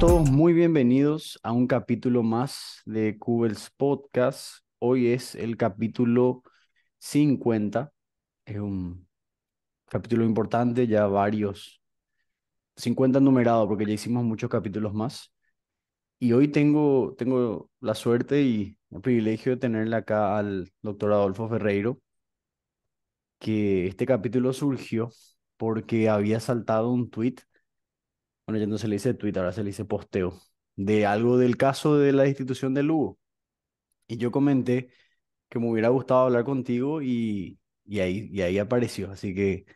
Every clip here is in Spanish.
todos muy bienvenidos a un capítulo más de Cubels Podcast. Hoy es el capítulo 50. Es un capítulo importante, ya varios. 50 numerado, porque ya hicimos muchos capítulos más. Y hoy tengo, tengo la suerte y el privilegio de tenerle acá al doctor Adolfo Ferreiro, que este capítulo surgió porque había saltado un tweet. Bueno, ya no se le dice Twitter, ahora se le dice posteo, de algo del caso de la institución de Lugo. Y yo comenté que me hubiera gustado hablar contigo y, ahí, y ahí apareció. Así que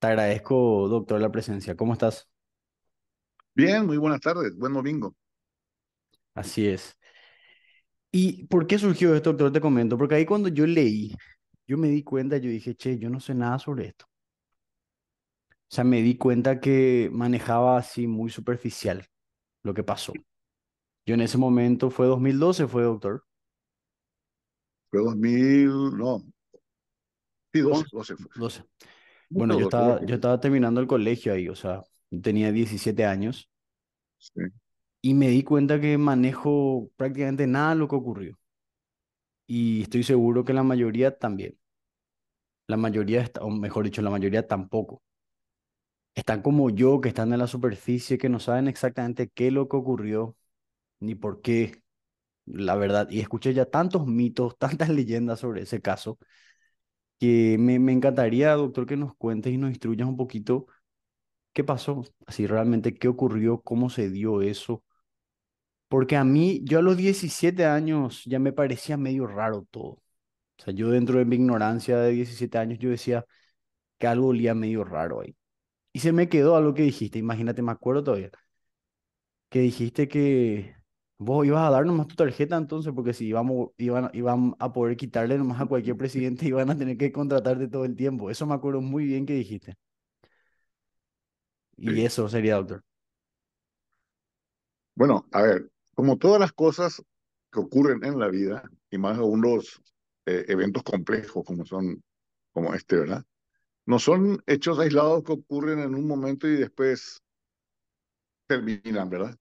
te agradezco, doctor, la presencia. ¿Cómo estás? Bien, muy buenas tardes, buen domingo. Así es. ¿Y por qué surgió esto, doctor? Te comento, porque ahí cuando yo leí, yo me di cuenta, yo dije, che, yo no sé nada sobre esto. O sea, me di cuenta que manejaba así muy superficial lo que pasó. Yo en ese momento fue 2012, fue doctor. Fue 2000, no. Sí, 12, 12 12. Bueno, yo estaba, terminando el colegio ahí, o sea, tenía 17 años. Sí. Y me di cuenta que manejo prácticamente nada lo que ocurrió. Y estoy seguro que la mayoría también. La mayoría, o mejor dicho, la mayoría tampoco están como yo, que están en la superficie, que no saben exactamente qué es lo que ocurrió, ni por qué, la verdad. Y escuché ya tantos mitos, tantas leyendas sobre ese caso, que me, me encantaría, doctor, que nos cuentes y nos instruyas un poquito qué pasó, así realmente qué ocurrió, cómo se dio eso. Porque a mí, yo a los 17 años ya me parecía medio raro todo. O sea, yo dentro de mi ignorancia de 17 años, yo decía que algo olía medio raro ahí. Y se me quedó lo que dijiste, imagínate, me acuerdo todavía, que dijiste que vos ibas a darnos nomás tu tarjeta entonces, porque si iban, iban a poder quitarle nomás a cualquier presidente, iban a tener que contratarte todo el tiempo. Eso me acuerdo muy bien que dijiste. Y eso sería, doctor. Bueno, a ver, como todas las cosas que ocurren en la vida, y más aún los eh, eventos complejos como son, como este, ¿verdad? No son hechos aislados que ocurren en un momento y después terminan, ¿verdad?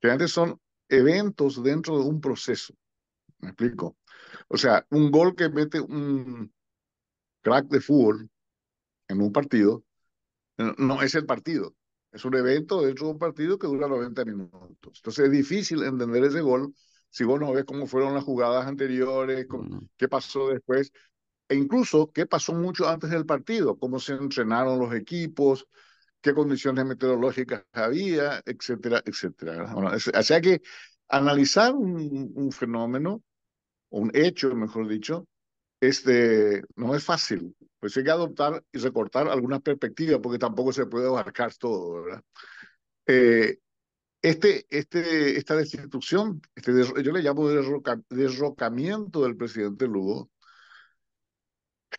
Realmente son eventos dentro de un proceso. ¿Me explico? O sea, un gol que mete un crack de fútbol en un partido no es el partido. Es un evento dentro de un partido que dura 90 minutos. Entonces es difícil entender ese gol si vos no ves cómo fueron las jugadas anteriores, qué pasó después, e incluso qué pasó mucho antes del partido, cómo se entrenaron los equipos, qué condiciones meteorológicas había, etcétera, etcétera. o sea que analizar un, fenómeno, un hecho, mejor dicho, este, no es fácil. Pues hay que adoptar y recortar algunas perspectivas porque tampoco se puede abarcar todo, ¿verdad? Eh, este, este, esta destitución, este, yo le llamo derrocamiento del presidente Lugo,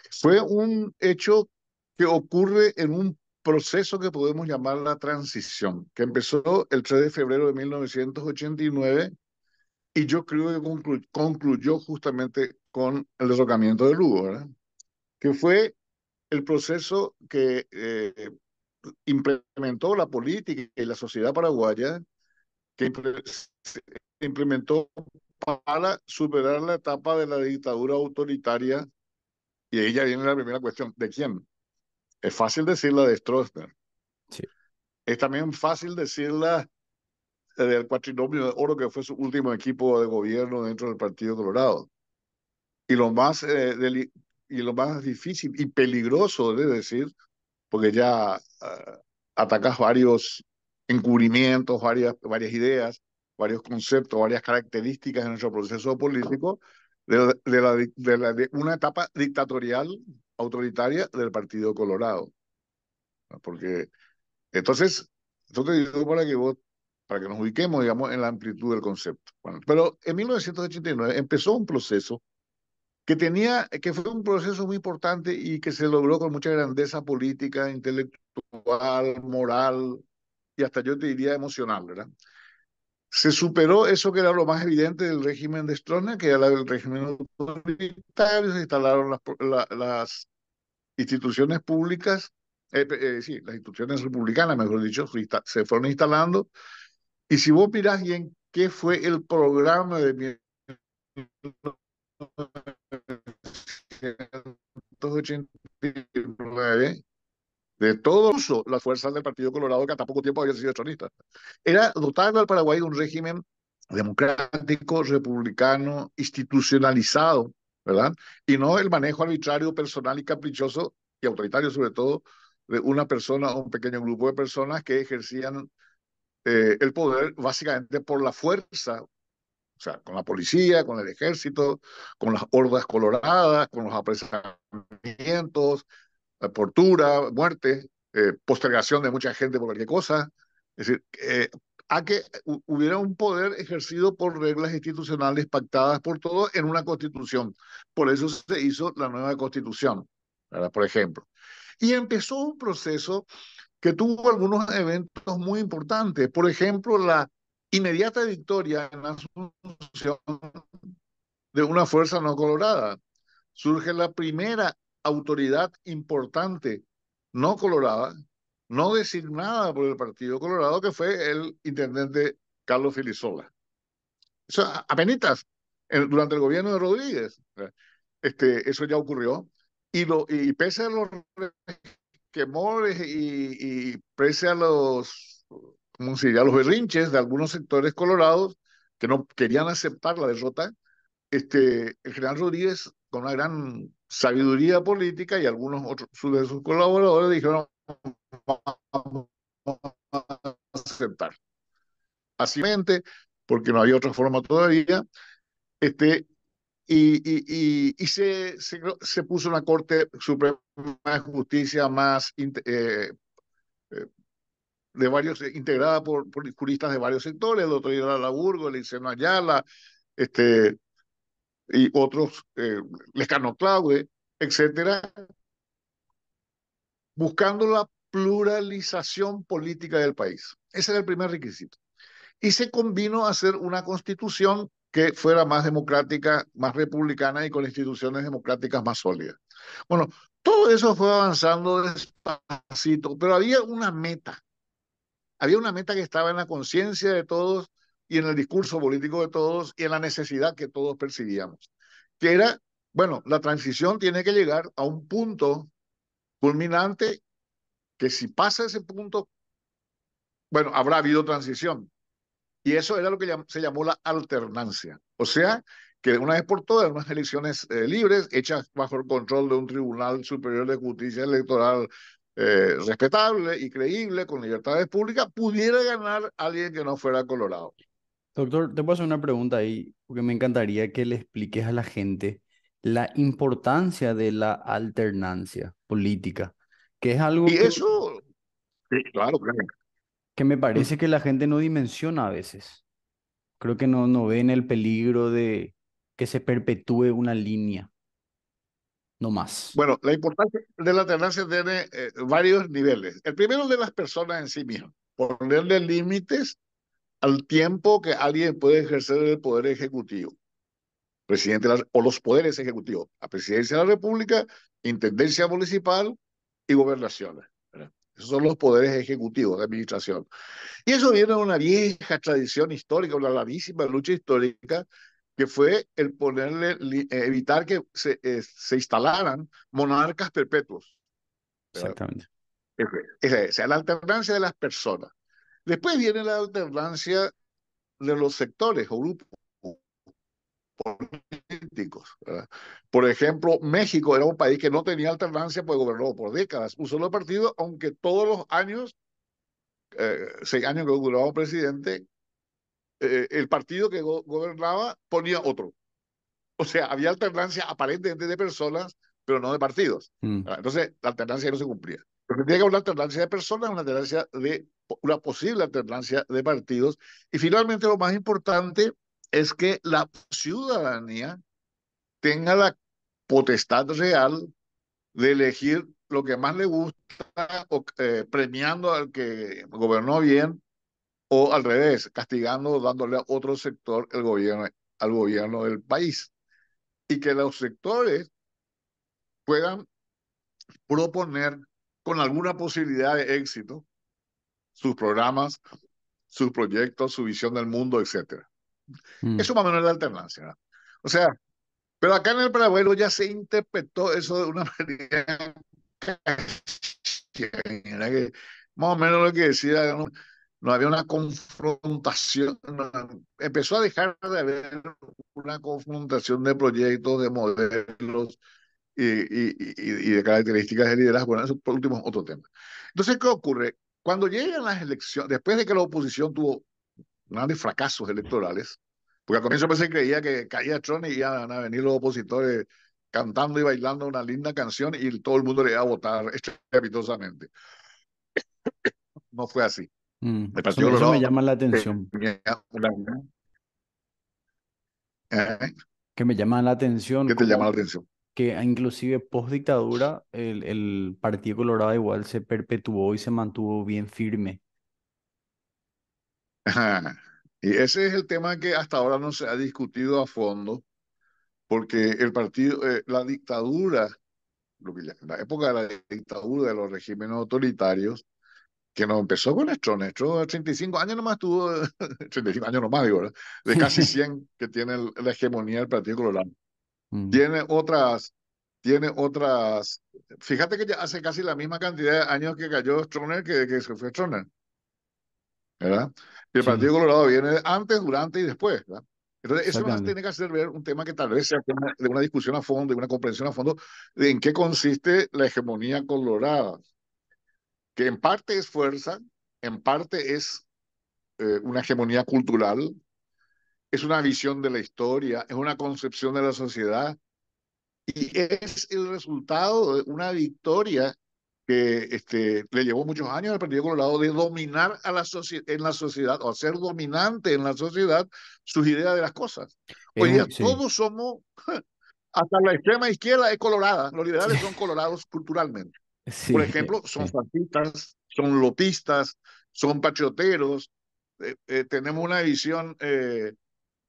fue un hecho que ocurre en un proceso que podemos llamar la transición, que empezó el 3 de febrero de 1989 y yo creo que concluyó justamente con el derrocamiento de Lugo, que fue el proceso que eh, implementó la política y la sociedad paraguaya, que implementó para superar la etapa de la dictadura autoritaria y ahí ya viene la primera cuestión, ¿de quién? Es fácil decirla de Stroessner. Es también fácil decirla del cuatrinomio de oro que fue su último equipo de gobierno dentro del Partido Colorado. Y lo más, eh, y lo más difícil y peligroso de decir, porque ya ah, atacas varios encubrimientos, varias, varias ideas, varios conceptos, varias características de nuestro proceso político, de, la, de, una etapa dictatorial autoritaria del Partido Colorado. Porque entonces, esto te digo para que vos, para que nos ubiquemos, digamos, en la amplitud del concepto. Bueno, pero en 1989 empezó un proceso que tenía, que fue un proceso muy importante y que se logró con mucha grandeza política, intelectual, moral y hasta yo te diría emocional, ¿verdad? se superó eso que era lo más evidente del régimen de Stroessner, que era el régimen autoritario, se instalaron las, las instituciones públicas, eh, eh, sí, las instituciones republicanas, mejor dicho, se fueron instalando. Y si vos mirás bien qué fue el programa de 1989, de todo uso las fuerzas del Partido Colorado, que hasta poco tiempo había sido chonista Era dotar al Paraguay de un régimen democrático, republicano, institucionalizado, ¿verdad? Y no el manejo arbitrario, personal y caprichoso y autoritario sobre todo de una persona o un pequeño grupo de personas que ejercían eh, el poder básicamente por la fuerza, o sea, con la policía, con el ejército, con las hordas coloradas, con los apresamientos, eh, tortura, muerte, eh, postergación de mucha gente por cualquier cosa. Es decir, eh, a que hubiera un poder ejercido por reglas institucionales pactadas por todos en una constitución. Por eso se hizo la nueva constitución, ¿verdad? por ejemplo. Y empezó un proceso que tuvo algunos eventos muy importantes. Por ejemplo, la inmediata victoria en la Asunción de una fuerza no colorada. Surge la primera autoridad importante no colorada, no designada por el Partido Colorado, que fue el intendente Carlos Filisola. Apenitas apenas eh, durante el gobierno de Rodríguez. Este, eso ya ocurrió. Y, y pese a los quemores y, y pese a los, ¿cómo los berrinches de algunos sectores colorados que no querían aceptar la derrota, este, el general Rodríguez con una gran sabiduría política y algunos otros de sus colaboradores dijeron, vamos a aceptar. Así porque no había otra forma todavía, este, y, y, y, se, se, se, puso una Corte Suprema de Justicia más eh, eh, de varios, integrada por, por, juristas de varios sectores, el doctor Laburgo, el Iseno Ayala, este, y otros, eh, Claude, etcétera, buscando la pluralización política del país. Ese era el primer requisito. Y se combinó a hacer una constitución que fuera más democrática, más republicana y con instituciones democráticas más sólidas. Bueno, todo eso fue avanzando despacito, pero había una meta. Había una meta que estaba en la conciencia de todos y en el discurso político de todos y en la necesidad que todos percibíamos, que era, bueno, la transición tiene que llegar a un punto culminante que si pasa ese punto, bueno, habrá habido transición. Y eso era lo que se llamó la alternancia. O sea, que una vez por todas, unas elecciones eh, libres, hechas bajo el control de un Tribunal Superior de Justicia Electoral eh, respetable y creíble, con libertades públicas, pudiera ganar alguien que no fuera Colorado. Doctor, te puedo hacer una pregunta ahí, porque me encantaría que le expliques a la gente la importancia de la alternancia política, que es algo... Y eso, claro, Que me parece que la gente no dimensiona a veces. Creo que no, no ven el peligro de que se perpetúe una línea, no más. Bueno, la importancia de la alternancia tiene eh, varios niveles. El primero de las personas en sí mismas, ponerle límites al tiempo que alguien puede ejercer el poder ejecutivo, presidente o los poderes ejecutivos, a presidencia de la República, intendencia municipal y gobernaciones. Esos son los poderes ejecutivos de administración. Y eso viene de una vieja tradición histórica, una larguísima lucha histórica, que fue el ponerle, eh, evitar que se, eh, se instalaran monarcas perpetuos. Exactamente. Esa la alternancia de las personas. Después viene la alternancia de los sectores o grupos políticos. Por ejemplo, México era un país que no tenía alternancia, pues gobernó por décadas un solo partido, aunque todos los años, eh, seis años que duraba un presidente, eh, el partido que gobernaba ponía otro. O sea, había alternancia aparentemente de personas, pero no de partidos. Mm. Ah, entonces, la alternancia no se cumplía. Tendría que haber una alternancia de personas, una alternancia de una posible alternancia de partidos. Y finalmente lo más importante es que la ciudadanía tenga la potestad real de elegir lo que más le gusta, o, eh, premiando al que gobernó bien, o al revés, castigando, dándole a otro sector el gobierno, al gobierno del país. Y que los sectores puedan proponer con alguna posibilidad de éxito sus programas, sus proyectos, su visión del mundo, etc. Mm. eso o menos manera de alternancia. O sea, pero acá en el Paraguay ya se interpretó eso de una manera que más o menos lo que decía, no, había una confrontación, empezó a dejar de haber una confrontación de proyectos, de modelos, y, de características de liderazgo. Bueno, eso por último otro tema. Entonces, ¿qué ocurre? Cuando llegan las elecciones, después de que la oposición tuvo grandes fracasos electorales, porque al comienzo pensé creía que caía Trump y iban a venir los opositores cantando y bailando una linda canción y todo el mundo le iba a votar estrepitosamente. No fue así. Mm, eso, eh, me llama la atención. Que me llama la atención. ¿Qué te llama la atención? que inclusive post dictadura el, el, Partido Colorado igual se perpetuó y se mantuvo bien firme. Y ese es el tema que hasta ahora no se ha discutido a fondo, porque el partido, eh, la dictadura, la época de la dictadura de los regímenes autoritarios, que no empezó con esto nuestro 35 años nomás tuvo, 35 años nomás digo, de casi 100 que tiene la hegemonía del Partido Colorado. Tiene otras, tiene otras. Fíjate que ya hace casi la misma cantidad de años que cayó Stroner que, que se fue Stroner. ¿Verdad? Y el Partido Colorado viene antes, durante y después. ¿verdad? Entonces, eso más tiene que hacer ver un tema que tal vez sea de una discusión a fondo, de una comprensión a fondo, de en qué consiste la hegemonía colorada. Que en parte es fuerza, en parte es eh, una hegemonía cultural, es una visión de la historia, es una concepción de la sociedad y es el resultado de una victoria que este, le llevó muchos años al Partido Colorado de dominar a la en la sociedad o ser dominante en la sociedad sus ideas de las cosas. Hoy día todos somos, hasta la extrema izquierda es colorada, los liberales son colorados culturalmente. Por ejemplo, son fascistas, son lotistas, son pachoteros, eh, eh, tenemos una visión eh,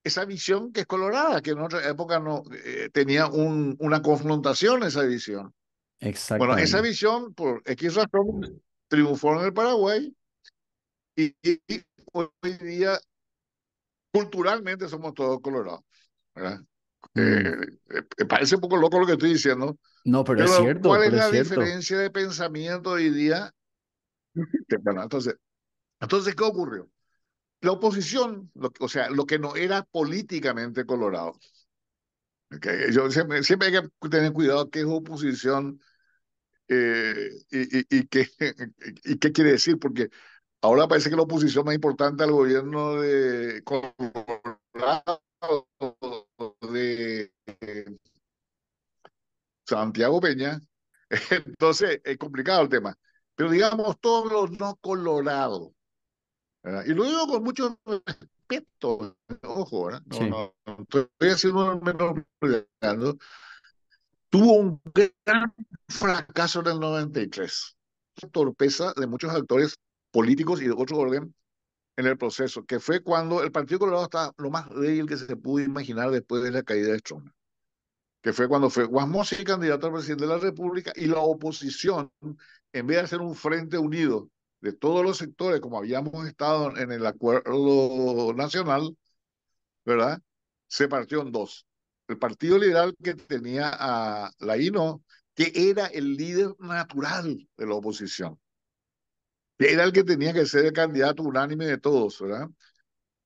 esa visión que es colorada, que en otra época no eh, tenía un, una confrontación esa visión. Exacto. Bueno, esa visión, por X razón, triunfó en el Paraguay y, hoy día culturalmente somos todos colorados. ¿verdad? Eh, eh, parece un poco loco lo que estoy diciendo. No, pero, es cierto. ¿Cuál es la diferencia de pensamiento hoy día? entonces, entonces, ¿qué ocurrió? la oposición, o sea, lo que no era políticamente colorado. Yo siempre, hay que tener cuidado qué es oposición eh, y, y, qué, y qué quiere decir, porque ahora parece que la oposición más importante al gobierno de Colorado, de eh, Santiago Peña. Entonces, es complicado el tema. Pero digamos, todos los no colorados, y lo digo con mucho respeto, ojo, no, no, estoy haciendo un tuvo un gran fracaso en el 93. Torpeza de muchos actores políticos y de otro orden en el proceso, que fue cuando el Partido Colorado estaba lo más débil que se pudo imaginar después de la caída de Trump, que fue cuando fue Guasmosi candidato a presidente de la República y la oposición, en vez de hacer un frente unido de todos los sectores, como habíamos estado en el acuerdo nacional, ¿verdad? Se partió en dos. El Partido Liberal que tenía a INO, que era el líder natural de la oposición, que era el que tenía que ser el candidato unánime de todos, ¿verdad?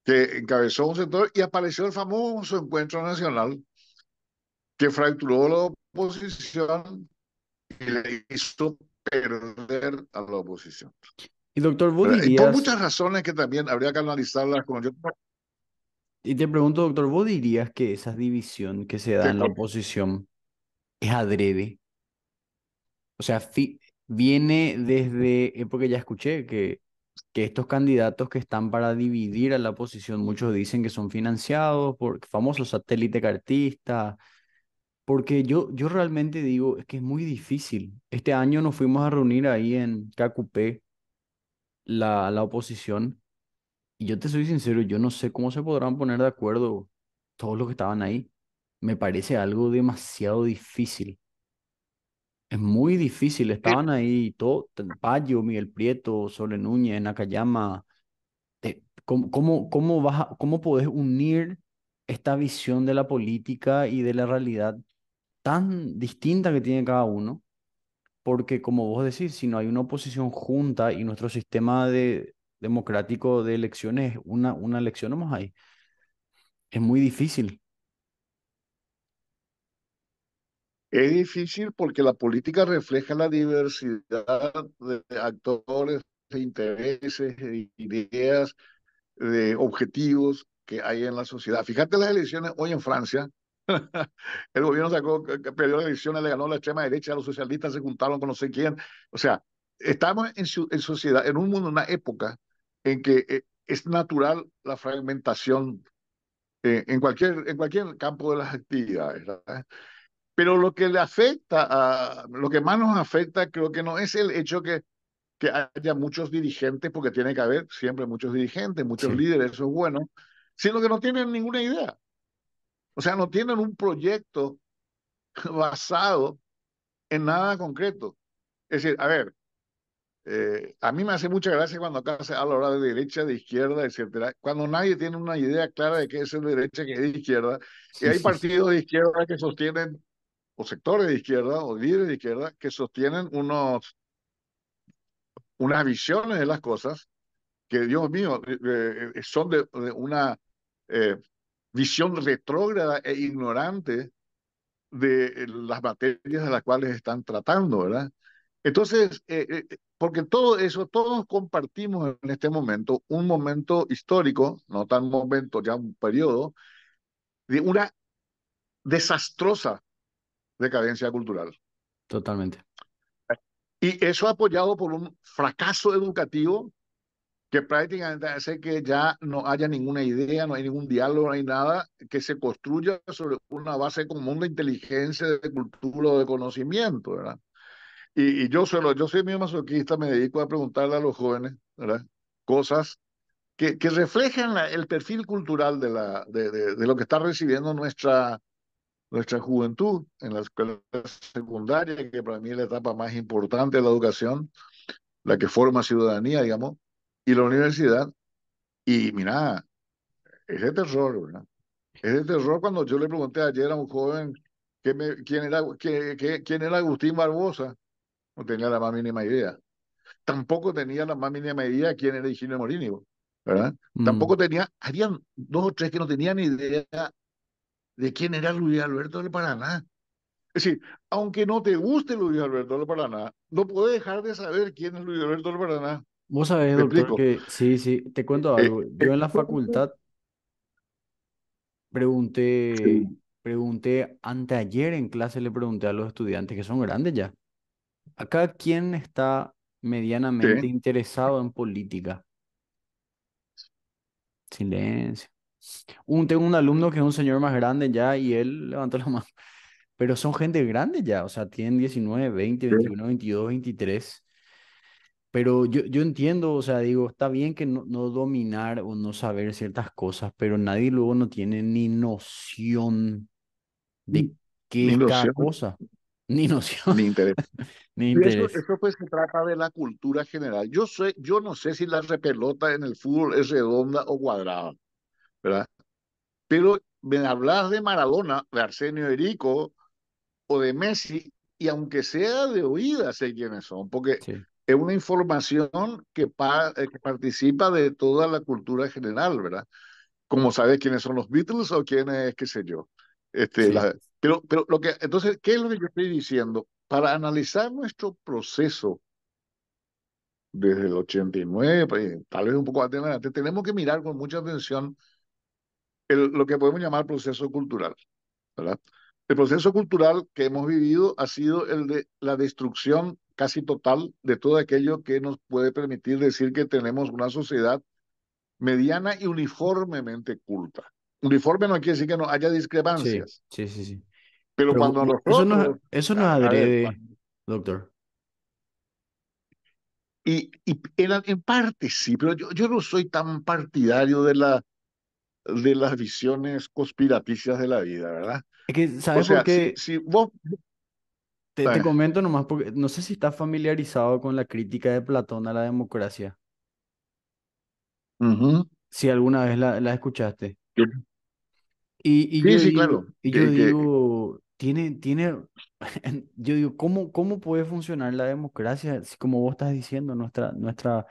Que encabezó un sector y apareció el famoso encuentro nacional que fracturó la oposición y le hizo perder a la oposición. Y doctor, eh, Por muchas razones que también habría que analizarlas Yo... Y te pregunto, doctor, ¿vos dirías que esa división que se da en la oposición es adrede? O sea, viene desde, eh, porque ya escuché que, que estos candidatos que están para dividir a la oposición, muchos dicen que son financiados por famosos satélites cartistas, porque yo, yo realmente digo, es que es muy difícil. Este año nos fuimos a reunir ahí en KQP, la, la oposición, y yo te soy sincero, yo no sé cómo se podrán poner de acuerdo todos los que estaban ahí. Me parece algo demasiado difícil. Es muy difícil. Estaban ahí todo, Payo, Miguel Prieto, Sole Núñez, Nakayama. ¿Cómo, cómo, vas ¿Cómo podés unir esta visión de la política y de la realidad tan distinta que tiene cada uno, porque como vos decís, si no hay una oposición junta y nuestro sistema democrático de elecciones, una, una elección nomás hay, es muy difícil. Es difícil porque la política refleja la diversidad de actores, de intereses, de ideas, de objetivos que hay en la sociedad. Fíjate las elecciones hoy en Francia, el gobierno sacó, perdió las elecciones, le ganó la extrema derecha, los socialistas se juntaron con no sé quién. O sea, estamos en, en sociedad, en un mundo, en una época en que eh, es natural la fragmentación eh, en, cualquier, en cualquier campo de las actividades. Pero lo que le afecta, a, lo que más nos afecta, creo que no es el hecho que, que haya muchos dirigentes, porque tiene que haber siempre muchos dirigentes, muchos líderes, eso es bueno, sino que no tienen ninguna idea. O sea, no tienen un proyecto basado en nada concreto. Es decir, a ver, eh, a mí me hace mucha gracia cuando acá se habla de derecha, de izquierda, etcétera, cuando nadie tiene una idea clara de qué es el derecha, qué es de izquierda, y hay partidos de izquierda que sostienen, o sectores de izquierda, o líderes de izquierda, que sostienen unos, unas visiones de las cosas que, Dios mío, eh, eh, son de, una visión retrógrada e ignorante de eh, las materias de las cuales están tratando, ¿verdad? Entonces, eh, eh, porque todo eso, todos compartimos en este momento un momento histórico, no tan momento, ya un periodo, de una desastrosa decadencia cultural. Totalmente. Y eso apoyado por un fracaso educativo que prácticamente hace que ya no haya ninguna idea, no hay ningún diálogo, no hay nada que se construya sobre una base común de inteligencia, de cultura o de conocimiento, ¿verdad? Y, yo suelo, yo soy mío masoquista, me dedico a preguntarle a los jóvenes, ¿verdad? Cosas que, que reflejan el perfil cultural de, la, de, lo que está recibiendo nuestra, nuestra juventud en la escuela secundaria, que para mí es la etapa más importante de la educación, la que forma ciudadanía, digamos y la universidad. Y mira, ese terror, ¿verdad? Ese terror cuando yo le pregunté ayer a un joven que me, quién, era, quién era Agustín Barbosa. No tenía la más mínima idea. Tampoco tenía la más mínima idea quién era Higinio Morini, ¿verdad? Mm. Tampoco tenía, habían dos o tres que no tenían idea de quién era Luis Alberto del Paraná. Es decir, aunque no te guste Luis Alberto del Paraná, no puedes dejar de saber quién es Luis Alberto del Paraná. Vos sabés, doctor, que sí, sí, te cuento eh, algo. Yo en la facultad pregunté, pregunté, anteayer en clase le pregunté a los estudiantes que son grandes ya. Acá, ¿quién está medianamente interesado en política? Silencio. Un, tengo un alumno que es un señor más grande ya y él levantó la mano. Pero son gente grande ya, o sea, tienen 19, 20, 21, 22, 23. Pero yo, yo entiendo, o sea, digo, está bien que no, no dominar o no saber ciertas cosas, pero nadie luego no tiene ni noción de qué es cada cosa. Ni noción. Ni interés. Ni interés. Eso, pues se trata de la cultura general. Yo, sé, yo no sé si la repelota en el fútbol es redonda o cuadrada, ¿verdad? Pero me hablas de Maradona, de Arsenio Erico o de Messi, y aunque sea de oídas sé quiénes son, porque es una información eh, que, participa de toda la cultura general, ¿verdad? Como sabes quiénes son los Beatles o quién es, qué sé yo. Este, pero, pero lo que, entonces, ¿qué es lo que yo estoy diciendo? Para analizar nuestro proceso desde el 89, pues, eh, tal vez un poco adelante, tenemos que mirar con mucha atención lo que podemos llamar proceso cultural, ¿verdad? El proceso cultural que hemos vivido ha sido el de la destrucción casi total de todo aquello que nos puede permitir decir que tenemos una sociedad mediana y uniformemente culta. Uniforme no quiere decir que no haya discrepancias. Sí, sí, sí. Pero, cuando nosotros... Eso no, eso no adrede, doctor. Y, en, en, parte sí, pero yo, yo no soy tan partidario de, la, de las visiones conspiraticias de la vida, ¿verdad? Es que, ¿sabes o sea, por si, vos, te, comento nomás porque no sé si estás familiarizado con la crítica de Platón a la democracia. Si alguna vez la, escuchaste. Y, sí, yo sí, claro. Y yo digo, tiene, tiene, yo digo, ¿cómo, ¿cómo puede funcionar la democracia? como vos estás diciendo, nuestra, nuestra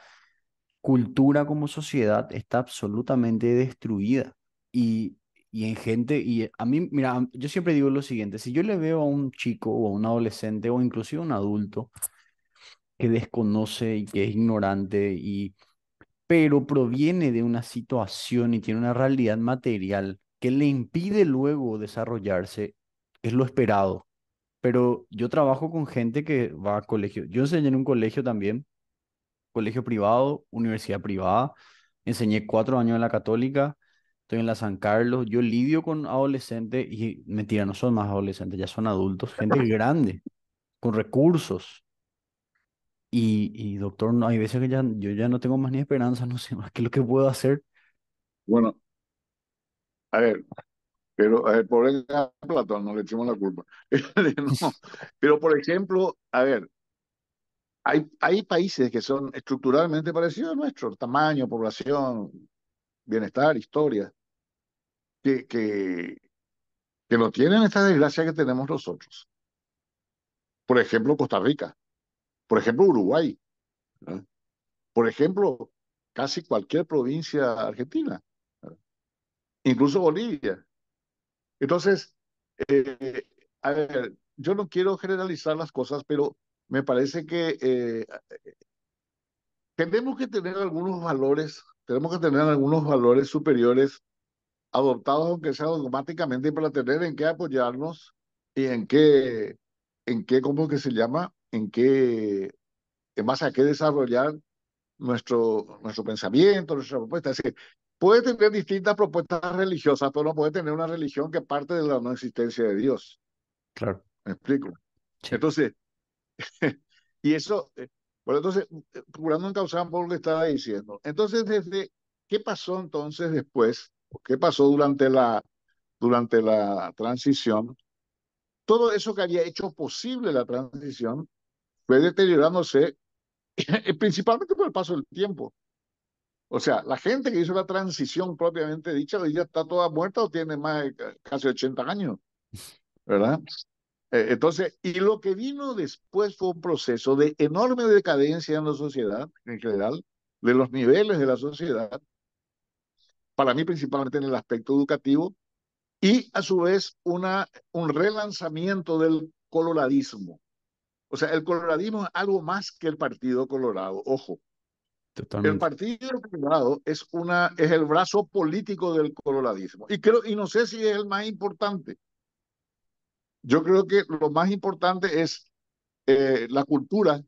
cultura como sociedad está absolutamente destruida. Y y en gente, y a mí, mira, yo siempre digo lo siguiente, si yo le veo a un chico o a un adolescente o inclusive a un adulto que desconoce y que es ignorante y pero proviene de una situación y tiene una realidad material que le impide luego desarrollarse, es lo esperado. Pero yo trabajo con gente que va a colegio. Yo enseñé en un colegio también, colegio privado, universidad privada, enseñé cuatro años en la católica, en la San Carlos, yo lidio con adolescentes y mentira, no son más adolescentes, ya son adultos, gente grande, con recursos. Y, doctor, hay veces que ya, yo ya no tengo más ni esperanza, no sé más qué es lo que puedo hacer. Bueno, a ver, pero a ver, pobre Platón, no le echemos la culpa. pero por ejemplo, a ver, hay, hay países que son estructuralmente parecidos a nuestro, tamaño, población, bienestar, historia que, que, que tienen esta desgracia que tenemos nosotros. Por ejemplo, Costa Rica. Por ejemplo, Uruguay. Por ejemplo, casi cualquier provincia argentina. Incluso Bolivia. Entonces, eh, yo no quiero generalizar las cosas, pero me parece que eh, tenemos que tener algunos valores, tenemos que tener algunos valores superiores adoptados, aunque sea dogmáticamente, para tener en qué apoyarnos y en qué, en qué, ¿cómo que se llama? En qué, en base a qué desarrollar nuestro, nuestro pensamiento, nuestra propuesta. Es decir, puede tener distintas propuestas religiosas, pero no puede tener una religión que parte de la no existencia de Dios. Claro. Me explico. Entonces, y eso, eh, bueno, entonces, eh, procurando encauzar por lo que estaba diciendo. Entonces, ¿qué pasó entonces después qué pasó durante la, durante la transición, todo eso que había hecho posible la transición fue deteriorándose eh, principalmente por el paso del tiempo. O sea, la gente que hizo la transición propiamente dicha, hoy ya está toda muerta o tiene más de casi 80 años, ¿verdad? E, entonces, y lo que vino después fue un proceso de enorme decadencia en la sociedad en general, de los niveles de la sociedad, para mí principalmente en el aspecto educativo, y a su vez una, un relanzamiento del coloradismo. O sea, el coloradismo es algo más que el Partido Colorado, ojo. El Partido Colorado es, una, es el brazo político del coloradismo. Y, creo, y no sé si es el más importante. Yo creo que lo más importante es eh, la cultura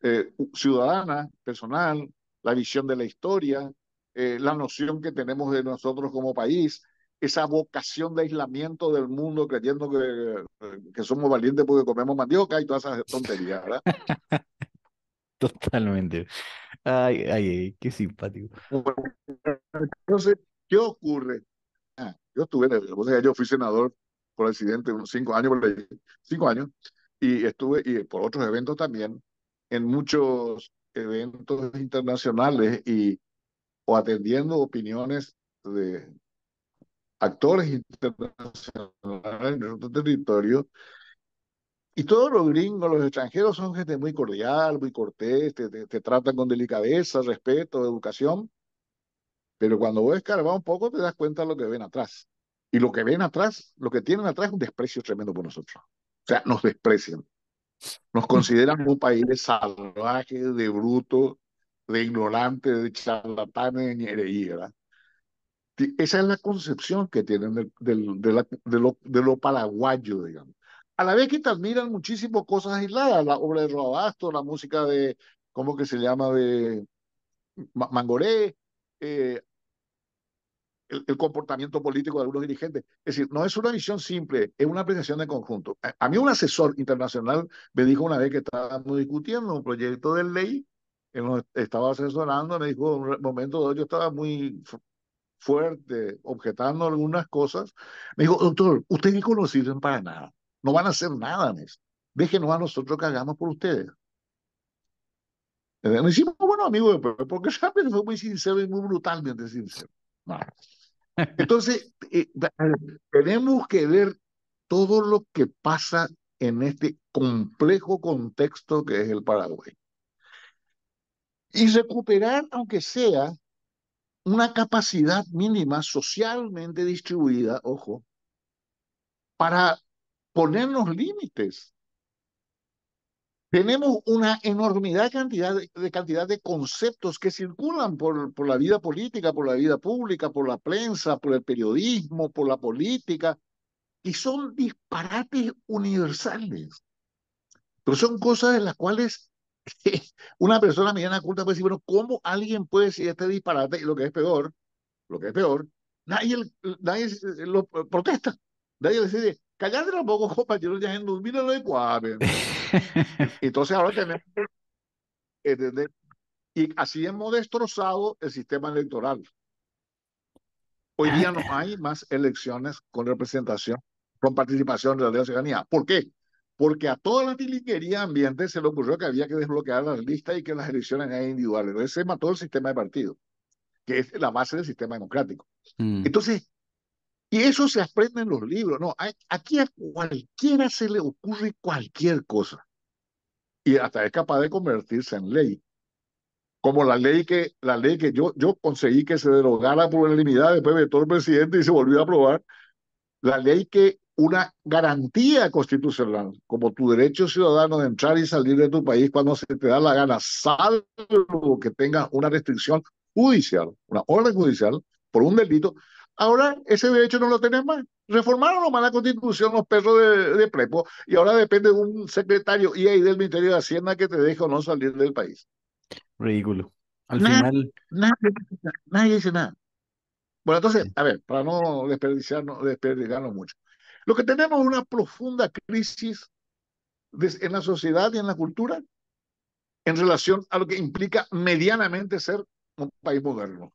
eh, ciudadana, personal, la visión de la historia, eh, la noción que tenemos de nosotros como país, esa vocación de aislamiento del mundo creyendo que, eh, que somos valientes porque comemos mandioca y todas esas tonterías, ¿verdad? Totalmente. Ay, ay, qué simpático. entonces, ¿qué ocurre? Ah, yo estuve, o sea, yo fui senador por accidente unos cinco años, cinco años, y estuve, y por otros eventos también, en muchos eventos internacionales y o atendiendo opiniones de actores internacionales en nuestro territorio. Y todos los gringos, los extranjeros, son gente muy cordial, muy cortés, te, tratan con delicadeza, respeto, educación. Pero cuando vos escarbas un poco, te das cuenta de lo que ven atrás. Y lo que ven atrás, lo que tienen atrás es un desprecio tremendo por nosotros. O sea, nos desprecian. Nos consideran un país de salvaje, de bruto, de ignorante, de charlatán, de Esa es la concepción que tienen de, de, lo, paraguayo, digamos. A la vez que te admiran muchísimo cosas aisladas, la obra de Robasto, la música de, ¿cómo que se llama? De Mangoré, eh, el, comportamiento político de algunos dirigentes. Es decir, no es una visión simple, es una apreciación de conjunto. A, a mí un asesor internacional me dijo una vez que estábamos discutiendo un proyecto de ley estaba asesorando, me dijo, en un momento yo estaba muy fuerte, objetando algunas cosas. Me dijo, doctor, ustedes ni conocido para nada, no van a hacer nada en eso. Déjenos a nosotros que hagamos por ustedes. Eh, me hicimos bueno amigo porque fue muy sincero y muy brutalmente sincero. Entonces, eh, tenemos que ver todo lo que pasa en este complejo contexto que es el Paraguay y recuperar, aunque sea, una capacidad mínima socialmente distribuida, ojo, para ponernos límites. Tenemos una enormidad cantidad de, cantidad de conceptos que circulan por, por la vida política, por la vida pública, por la prensa, por el periodismo, por la política, y son disparates universales. Pero son cosas de las cuales una persona mediana culta puede decir, bueno, ¿cómo alguien puede decir este disparate? Y lo que es peor, lo que es peor, nadie, nadie lo protesta. Nadie le dice, callate un poco, compañeros ya Entonces ahora tenemos entender Y así hemos destrozado el sistema electoral. Hoy día no hay más elecciones con representación, con participación de la ciudadanía. ¿Por qué? porque a toda la tiliquería ambiente se le ocurrió que había que desbloquear las listas y que las elecciones eran individuales. Entonces se mató el sistema de partido, que es la base del sistema democrático. Mm. Entonces, y eso se aprende en los libros. No, aquí a cualquiera se le ocurre cualquier cosa. Y hasta es capaz de convertirse en ley. Como la ley que, la ley que yo, yo conseguí que se derogara por unanimidad después de todo el presidente y se volvió a aprobar. La ley que una garantía constitucional como tu derecho ciudadano de entrar y salir de tu país cuando se te da la gana, salvo que tengas una restricción judicial, una orden judicial por un delito. Ahora ese derecho no lo tenés más. Reformaron nomás la constitución los perros de, prepo y ahora depende de un secretario y ahí del Ministerio de Hacienda que te deje o no salir del país. Ridículo. Al nadie, final. Nadie, dice nada. Bueno, entonces, a ver, para no desperdiciarnos, desperdiciarnos mucho. Lo que tenemos es una profunda crisis en la sociedad y en la cultura en relación a lo que implica medianamente ser un país moderno.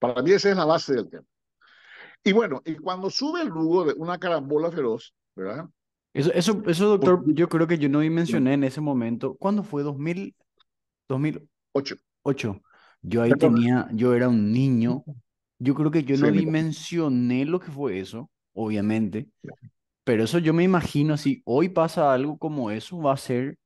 Para mí esa es la base del tema. Y bueno, y cuando sube el Lugo de una carambola feroz, ¿verdad? Eso, eso, doctor, yo creo que yo no mencioné en ese momento. ¿Cuándo fue? ¿2000? 2008. 8. Yo ahí tenía, yo era un niño. Yo creo que yo no dimensioné lo que fue eso obviamente. Pero eso yo me imagino, si hoy pasa algo como eso, va a ser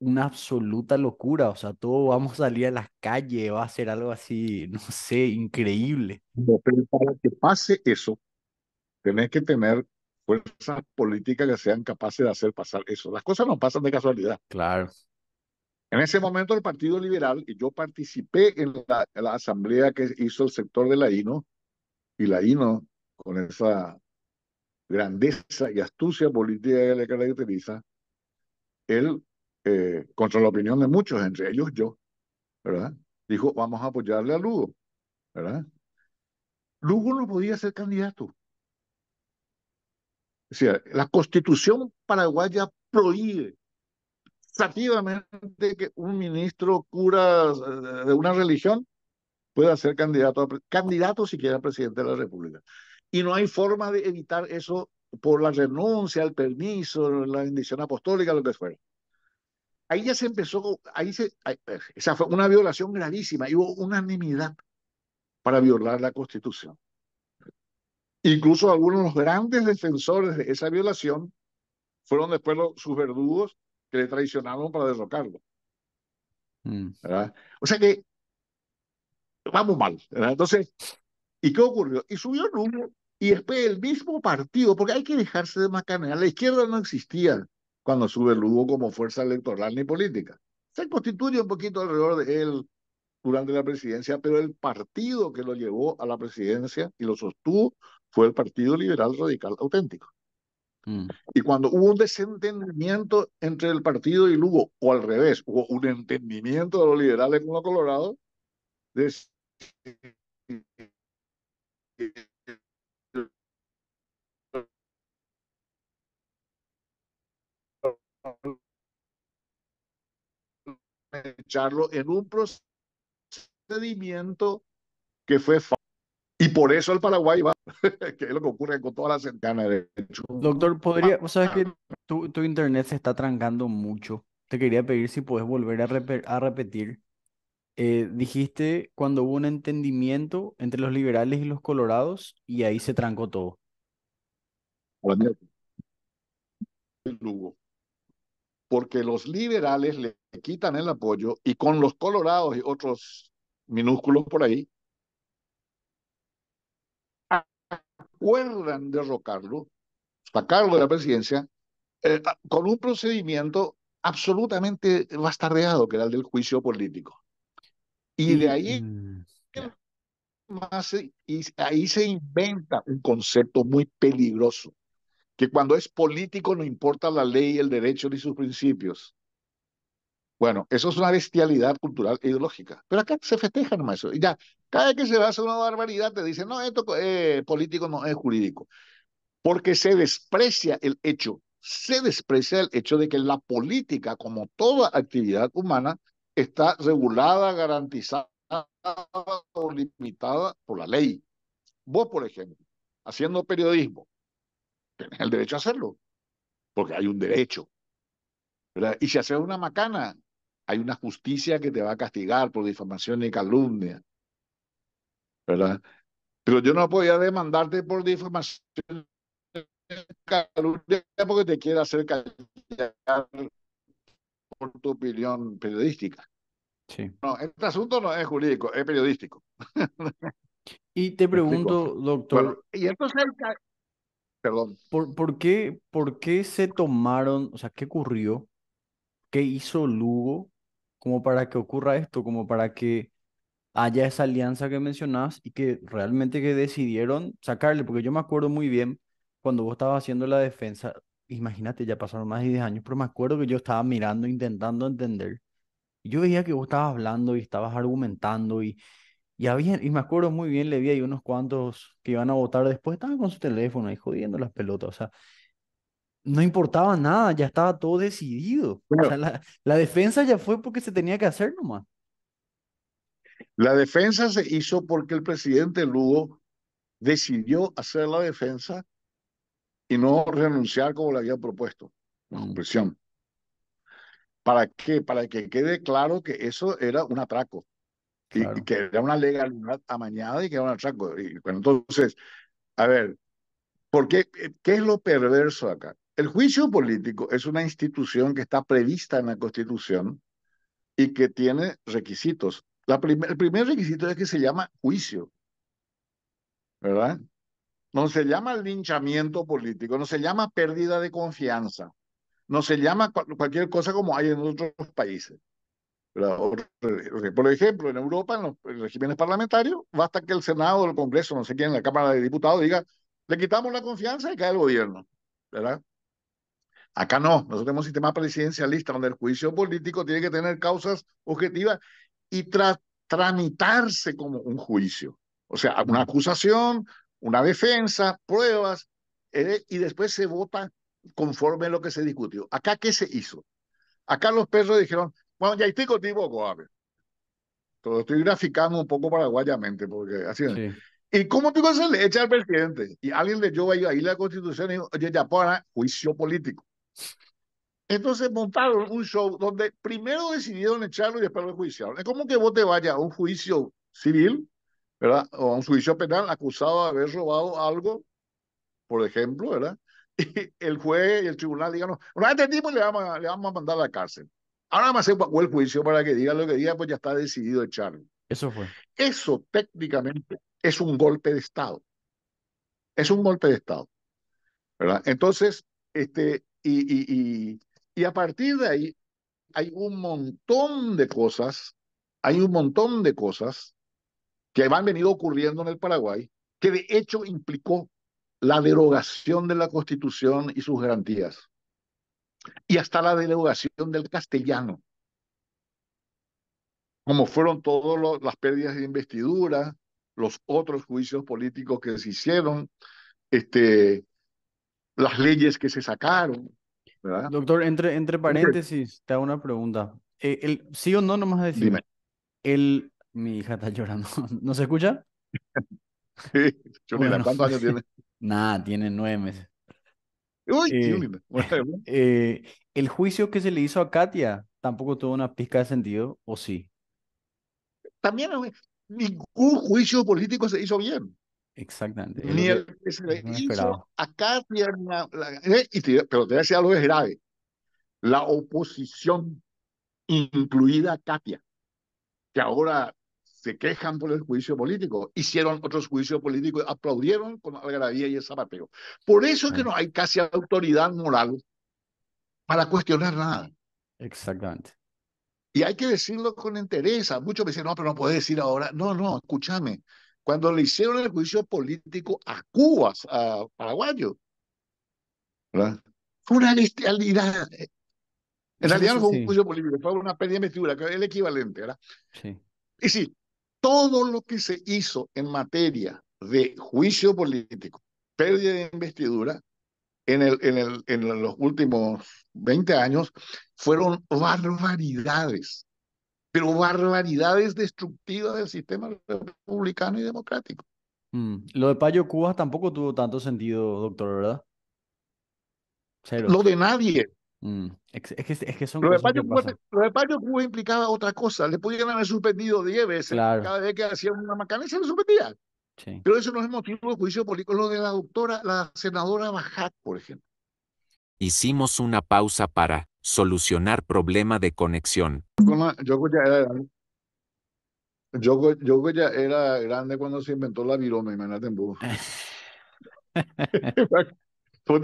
una absoluta locura. O sea, todos vamos a salir a las calles, va a ser algo así, no sé, increíble. No, pero para que pase eso, tenés que tener fuerzas políticas que sean capaces de hacer pasar eso. Las cosas no pasan de casualidad. Claro. En ese momento el Partido Liberal, y yo participé en la, en la asamblea que hizo el sector de la INO, y la INO, con esa grandeza y astucia política que le caracteriza, él, eh, contra la opinión de muchos, entre ellos yo, ¿verdad? Dijo, vamos a apoyarle a Lugo, ¿verdad? Lugo no podía ser candidato. O sea, la constitución paraguaya prohíbe taxativamente que un ministro cura eh, de una religión pueda ser candidato, candidato siquiera presidente de la República. Y no hay forma de evitar eso por la renuncia, el permiso, la bendición apostólica, lo que fuera. Ahí ya se empezó, ahí se, esa eh, fue una violación gravísima y hubo unanimidad para violar la Constitución. Incluso algunos de los grandes defensores de esa violación fueron después los, sus verdugos que le traicionaron para derrocarlo. Mm. O sea que vamos mal. ¿verdad? Entonces, ¿y qué ocurrió? Y subió el número y después el mismo partido, porque hay que dejarse de macanear, la izquierda no existía cuando sube Lugo como fuerza electoral ni política. Se constituye un poquito alrededor de él durante la presidencia, pero el partido que lo llevó a la presidencia y lo sostuvo fue el Partido Liberal Radical Auténtico. Mm. Y cuando hubo un desentendimiento entre el partido y Lugo, o al revés, hubo un entendimiento de los liberales con los colorados, de echarlo en un procedimiento que fue Y por eso el Paraguay va, que es lo que ocurre con todas las cercanas. De hecho. Doctor, podría, ah, sabes ah. que tu, internet se está trancando mucho. Te quería pedir si puedes volver a, repetir. Eh, dijiste cuando hubo un entendimiento entre los liberales y los colorados y ahí se trancó todo porque los liberales le quitan el apoyo y con los colorados y otros minúsculos por ahí, acuerdan derrocarlo, sacarlo de la presidencia, eh, ah, con un procedimiento absolutamente bastardeado, que era el del juicio político. Y de ahí, ahí se inventa un concepto muy peligroso, que cuando es político no importa la ley, el derecho ni sus principios. Bueno, eso es una bestialidad cultural e ideológica. Pero acá se festeja nomás eso. Y ya, cada vez que se hace una barbaridad te dicen, no, esto eh, político no es jurídico. Porque se desprecia el hecho, se desprecia el hecho de que la política, como toda actividad humana, está regulada, garantizada o limitada por la ley. Vos, por ejemplo, haciendo periodismo, Tienes el derecho a hacerlo, porque hay un derecho. ¿verdad? Y si haces una macana, hay una justicia que te va a castigar por difamación y calumnia. ¿Verdad? Pero yo no podía demandarte por difamación y calumnia porque te quiera hacer callar por tu opinión periodística. Sí. No, este asunto no es jurídico, es periodístico. Y te pregunto, doctor. Perdón. ¿Por, qué, ¿Por qué se tomaron, o sea, qué ocurrió? ¿Qué hizo Lugo como para que ocurra esto? Como para que haya esa alianza que mencionás y que realmente que decidieron sacarle, porque yo me acuerdo muy bien cuando vos estabas haciendo la defensa, imagínate, ya pasaron más de 10 años, pero me acuerdo que yo estaba mirando, intentando entender. Yo veía que vos estabas hablando y estabas argumentando y, y, y me acuerdo muy bien, le vi ahí unos cuantos que iban a votar después, estaban con su teléfono ahí jodiendo las pelotas. O sea, no importaba nada, ya estaba todo decidido. la, defensa ya fue porque se tenía que hacer nomás. La defensa se hizo porque el presidente Lugo decidió hacer la defensa y no renunciar como le había propuesto, la mm. presión. ¿Para qué? Para que quede claro que eso era un atraco y, que era una legalidad amañada y que era un atraco. Y, bueno, entonces, a ver, ¿por qué, ¿qué es lo perverso acá? El juicio político es una institución que está prevista en la Constitución y que tiene requisitos. La el primer requisito es que se llama juicio, ¿verdad? No se llama linchamiento político, no se llama pérdida de confianza, no se llama cualquier cosa como hay en otros países por ejemplo, en Europa, en los regímenes parlamentarios, basta que el Senado, el Congreso, no sé quién, la Cámara de Diputados diga, le quitamos la confianza y cae el gobierno, ¿verdad? Acá no, nosotros tenemos un sistema presidencialista donde el juicio político tiene que tener causas objetivas y tramitarse como un juicio. O sea, una acusación, una defensa, pruebas, eh, y después se vota conforme a lo que se discutió. Acá, ¿qué se hizo? Acá los perros dijeron, bueno, ya estoy contigo, Todo estoy graficando un poco paraguayamente, porque así ¿Y cómo tú se le echa al presidente? Y alguien le ahí, ahí la constitución y dijo, oye, ya para juicio político. Entonces montaron un show donde primero decidieron echarlo y después lo juiciaron Es como que vos te vayas a un juicio civil, ¿verdad? O a un juicio penal acusado de haber robado algo, por ejemplo, ¿verdad? Y el juez y el tribunal digan, no, a este tipo le le vamos a mandar a la cárcel. Ahora más se pagó el juicio para que diga lo que diga, pues ya está decidido echarlo. Eso fue. Eso técnicamente es un golpe de Estado. Es un golpe de Estado. ¿Verdad? Entonces, este, y, y, y, y a partir de ahí hay un montón de cosas, hay un montón de cosas que han venido ocurriendo en el Paraguay, que de hecho implicó la derogación de la Constitución y sus garantías y hasta la delegación del castellano. Como fueron todas las pérdidas de investidura, los otros juicios políticos que se hicieron, este, las leyes que se sacaron. Doctor, entre, entre paréntesis, te hago una pregunta. Eh, el, ¿Sí o no nomás decir? El, mi hija está llorando. ¿No se escucha? años tiene? Nada, tiene nueve meses. Eh, eh, el juicio que se le hizo a Katia tampoco tuvo una pizca de sentido, ¿o sí? También ningún juicio político se hizo bien. Exactamente. Ni el que se hizo a Katia. Eh, pero te voy a decir algo grave. La oposición, incluida Katia, que ahora se quejan por el juicio político, hicieron otros juicios políticos, aplaudieron con Algarabía y el zapateo. Por eso es que no hay casi autoridad moral para cuestionar nada. Exactamente. Y hay que decirlo con entereza. Muchos me dicen, no, pero no puedes decir ahora. No, no, escúchame. Cuando le hicieron el juicio político a Cuba, a Paraguayo, ¿verdad? fue una bestialidad. En realidad no fue un juicio político, fue una pérdida de que el equivalente, ¿verdad? Sí. Y sí, todo lo que se hizo en materia de juicio político, pérdida de investidura, en, el, en, el, en los últimos 20 años fueron barbaridades, pero barbaridades destructivas del sistema republicano y democrático. Mm, lo de Payo Cuba tampoco tuvo tanto sentido, doctor, ¿verdad? Lo de nadie, Mm. Es, que son lo, de Cuba, implicaba otra cosa. Le podían haber suspendido 10 veces. Cada vez que hacían una macana se le suspendían. Pero eso no es motivo de juicio político. Lo de la doctora, la senadora Bajat, por ejemplo. Hicimos una pausa para solucionar problema de conexión. yo ya era, ya era grande cuando se inventó la viroma, imagínate en Pues,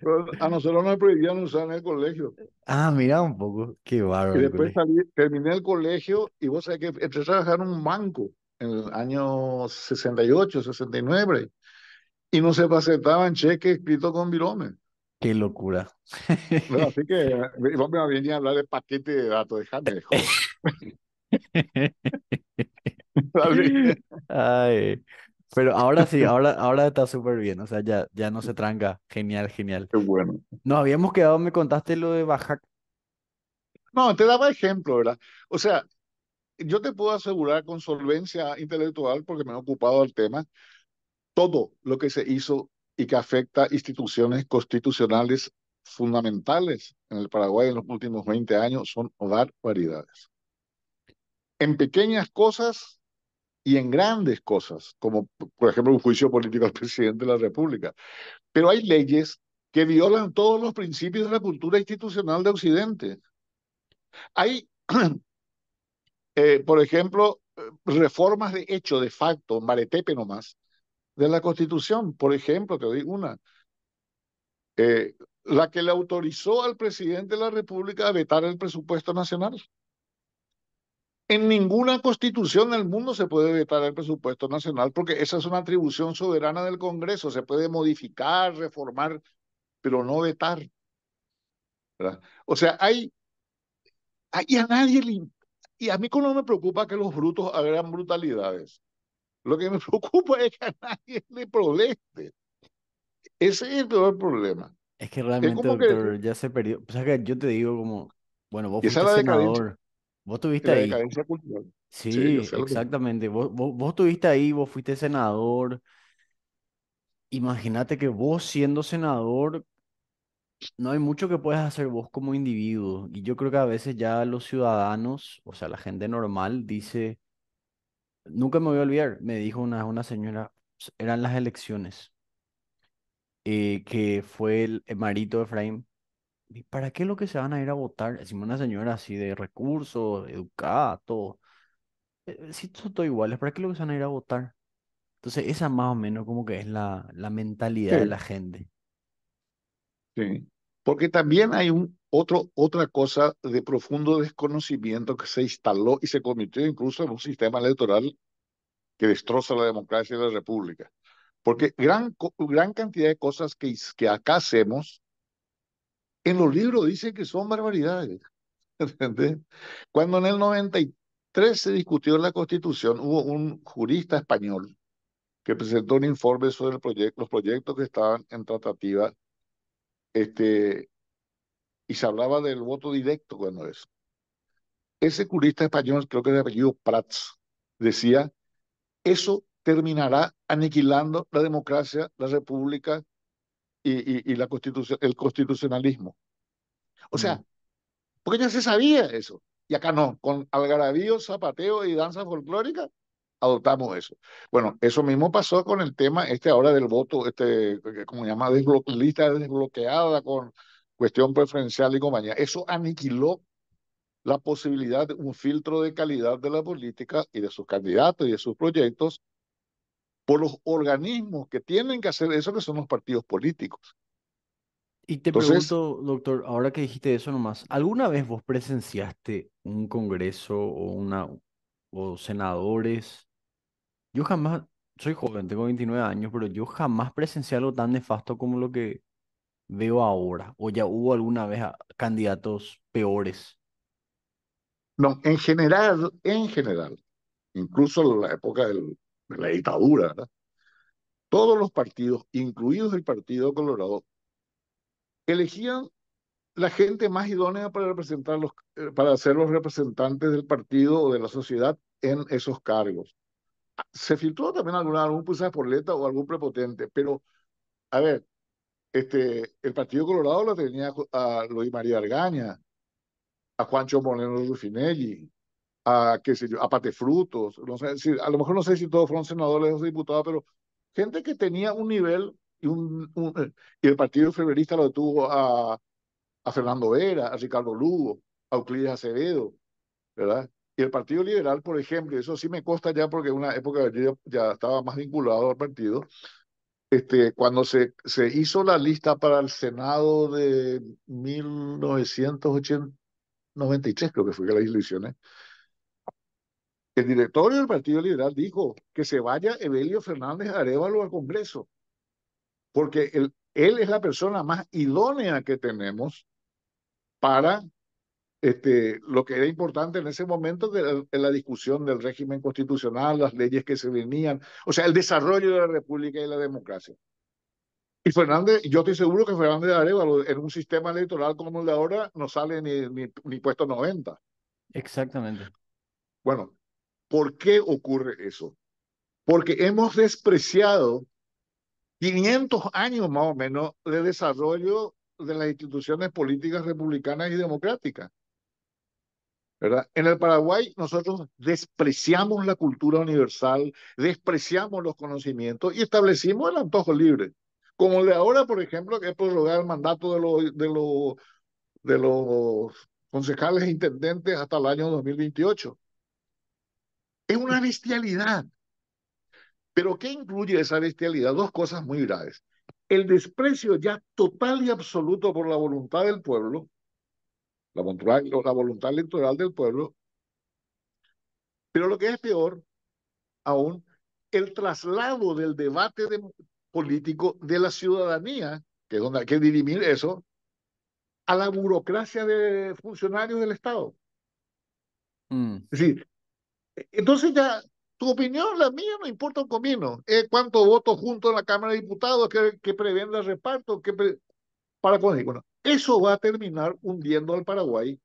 pues, a nosotros nos prohibían usar en el colegio. Ah, mira un poco. Qué bárbaro. Y después terminé el colegio y vos sabés que empecé a trabajar en un banco en el año 68, 69. Y no se presentaban cheques escritos con virome. Qué locura. así que vos me venía a hablar de paquete de datos, déjame de Ay. Pero ahora sí, ahora, ahora está súper bien, o sea, ya, ya no se tranca. Genial, genial. Qué bueno. Nos habíamos quedado, me contaste lo de Baja. No, te daba ejemplo, ¿verdad? O sea, yo te puedo asegurar con solvencia intelectual, porque me he ocupado del tema, todo lo que se hizo y que afecta instituciones constitucionales fundamentales en el Paraguay en los últimos 20 años son barbaridades. En pequeñas cosas y en grandes cosas, como por ejemplo un juicio político al presidente de la República. Pero hay leyes que violan todos los principios de la cultura institucional de Occidente. Hay, eh, por ejemplo, eh, reformas de hecho, de facto, maretepe nomás, de la Constitución. Por ejemplo, te doy una, eh, la que le autorizó al presidente de la República a vetar el presupuesto nacional. En ninguna constitución del mundo se puede vetar el presupuesto nacional porque esa es una atribución soberana del Congreso. Se puede modificar, reformar, pero no vetar. ¿verdad? O sea, hay, hay a nadie le, y a mí no me preocupa que los brutos hagan brutalidades. Lo que me preocupa es que a nadie le proleste. Ese es el peor problema. Es que realmente, doctor, ya se perdió. O sea, que yo te digo como, bueno, vos fuiste senador, Vos estuviste ahí. Sí, exactamente. Vos, vos, estuviste ahí, vos fuiste senador. Imagínate que vos siendo senador, no hay mucho que puedas hacer vos como individuo. Y yo creo que a veces ya los ciudadanos, o sea, la gente normal, dice, nunca me voy a olvidar, me dijo una, una señora, eran las elecciones, eh, que fue el Marito de Efraín, para qué lo que se van a ir a votar? Decimos una señora así de recursos, educada, todo. Eh, eh, si todos todo iguales, ¿para qué lo que se van a ir a votar? Entonces, esa más o menos como que es la, la mentalidad de la gente. Sí. Porque también hay un, otro, otra cosa de profundo desconocimiento que se instaló y se convirtió incluso en un sistema electoral que destroza la democracia y la República. Porque gran, gran cantidad de cosas que, que acá hacemos en los libros dicen que son barbaridades. Cuando en el 93 se discutió la Constitución, hubo un jurista español que presentó un informe sobre los proyectos que estaban en tratativa, este, y se hablaba del voto directo cuando eso. Ese jurista español, creo que de apellido Prats, decía, eso terminará aniquilando la democracia, la república y, la constitución, el constitucionalismo. O sea, mm. porque ya se sabía eso. Y acá no, con algarabío, zapateo y danza folclórica, adoptamos eso. Bueno, eso mismo pasó con el tema este ahora del voto, este, eh, como se llama, lista desbloqueada con cuestión preferencial y compañía. Eso aniquiló la posibilidad de un filtro de calidad de la política y de sus candidatos y de sus proyectos por los organismos que tienen que hacer eso, que son los partidos políticos. Y te pregunto, doctor, ahora que dijiste eso nomás, ¿alguna vez vos presenciaste un congreso o una o senadores? Yo jamás, soy joven, tengo 29 años, pero yo jamás presencié algo tan nefasto como lo que veo ahora. ¿O ya hubo alguna vez candidatos peores? No, en general, en general, incluso en la época del la dictadura, ¿verdad? Todos los partidos, incluidos el Partido Colorado, elegían la gente más idónea para los, eh, para ser los representantes del partido o de la sociedad en esos cargos. Ah, se filtró también alguna, algún pulsa porleta o algún prepotente, pero a ver, este, el Partido Colorado lo tenía a Luis María Argaña, a Juancho Moreno Rufinelli, a, qué sé yo, a patefrutos, no sé, a lo mejor no sé si todos fueron senadores o diputados, pero gente que tenía un nivel y, un, eh, y el Partido Febrerista lo detuvo a, a Fernando Vera, a Ricardo Lugo, a Euclides Acevedo, ¿verdad? Y el Partido Liberal, por ejemplo, eso sí me consta ya porque en una época yo ya estaba más vinculado al partido, este, cuando se, se hizo la lista para el Senado de 1993, creo que fue que la institución el directorio del Partido Liberal dijo que se vaya Evelio Fernández Arevalo al Congreso, porque él, es la persona más idónea que tenemos para este, lo que era importante en ese momento de la, discusión del régimen constitucional, las leyes que se venían, o sea, el desarrollo de la república y la democracia. Y Fernández, yo estoy seguro que Fernández Arevalo, en un sistema electoral como el de ahora, no sale ni, ni, ni puesto 90. Exactamente. Bueno, ¿Por qué ocurre eso? Porque hemos despreciado 500 años más o menos de desarrollo de las instituciones políticas republicanas y democráticas. ¿verdad? En el Paraguay nosotros despreciamos la cultura universal, despreciamos los conocimientos y establecimos el antojo libre. Como el de ahora, por ejemplo, que es prorrogar el mandato de los, de los concejales e intendentes hasta el año 2028. Es una bestialidad. Pero ¿qué incluye esa bestialidad? Dos cosas muy graves. El desprecio ya total y absoluto por la voluntad del pueblo, la voluntad, la voluntad electoral del pueblo, pero lo que es peor aún, el traslado del debate político de la ciudadanía, que es donde hay que dirimir eso, a la burocracia de funcionarios del Estado. Mm. Es decir, entonces ya tu opinión, la mía, no importa un comino. Eh, ¿Cuántos votos juntos en la Cámara de Diputados que, que prevén el reparto? Que Para conseguir. eso va a terminar hundiendo al Paraguay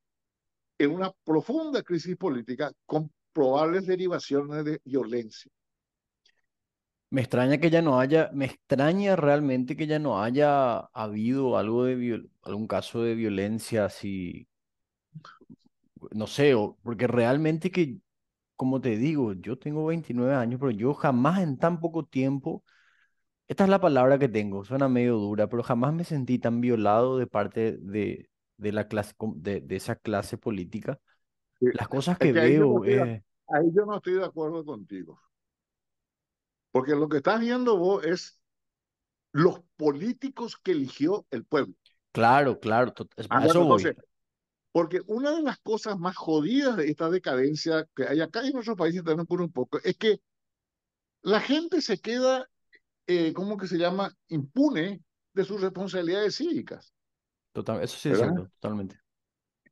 en una profunda crisis política con probables derivaciones de violencia. Me extraña que ya no haya, me extraña realmente que ya no haya habido algo de algún caso de violencia así, no sé, porque realmente que como te digo, yo tengo 29 años, pero yo jamás en tan poco tiempo, esta es la palabra que tengo, suena medio dura, pero jamás me sentí tan violado de parte de, de, la clase, de, esa clase política. Las cosas que, veo... Ahí yo, no estoy, de acuerdo contigo. Porque lo que estás viendo vos es los políticos que eligió el pueblo. Claro, claro. Eso porque una de las cosas más jodidas de esta decadencia que hay acá y en otros países también ocurre un poco, es que la gente se queda, eh, ¿cómo que se llama?, impune de sus responsabilidades cívicas. Total, eso sí es cierto, totalmente.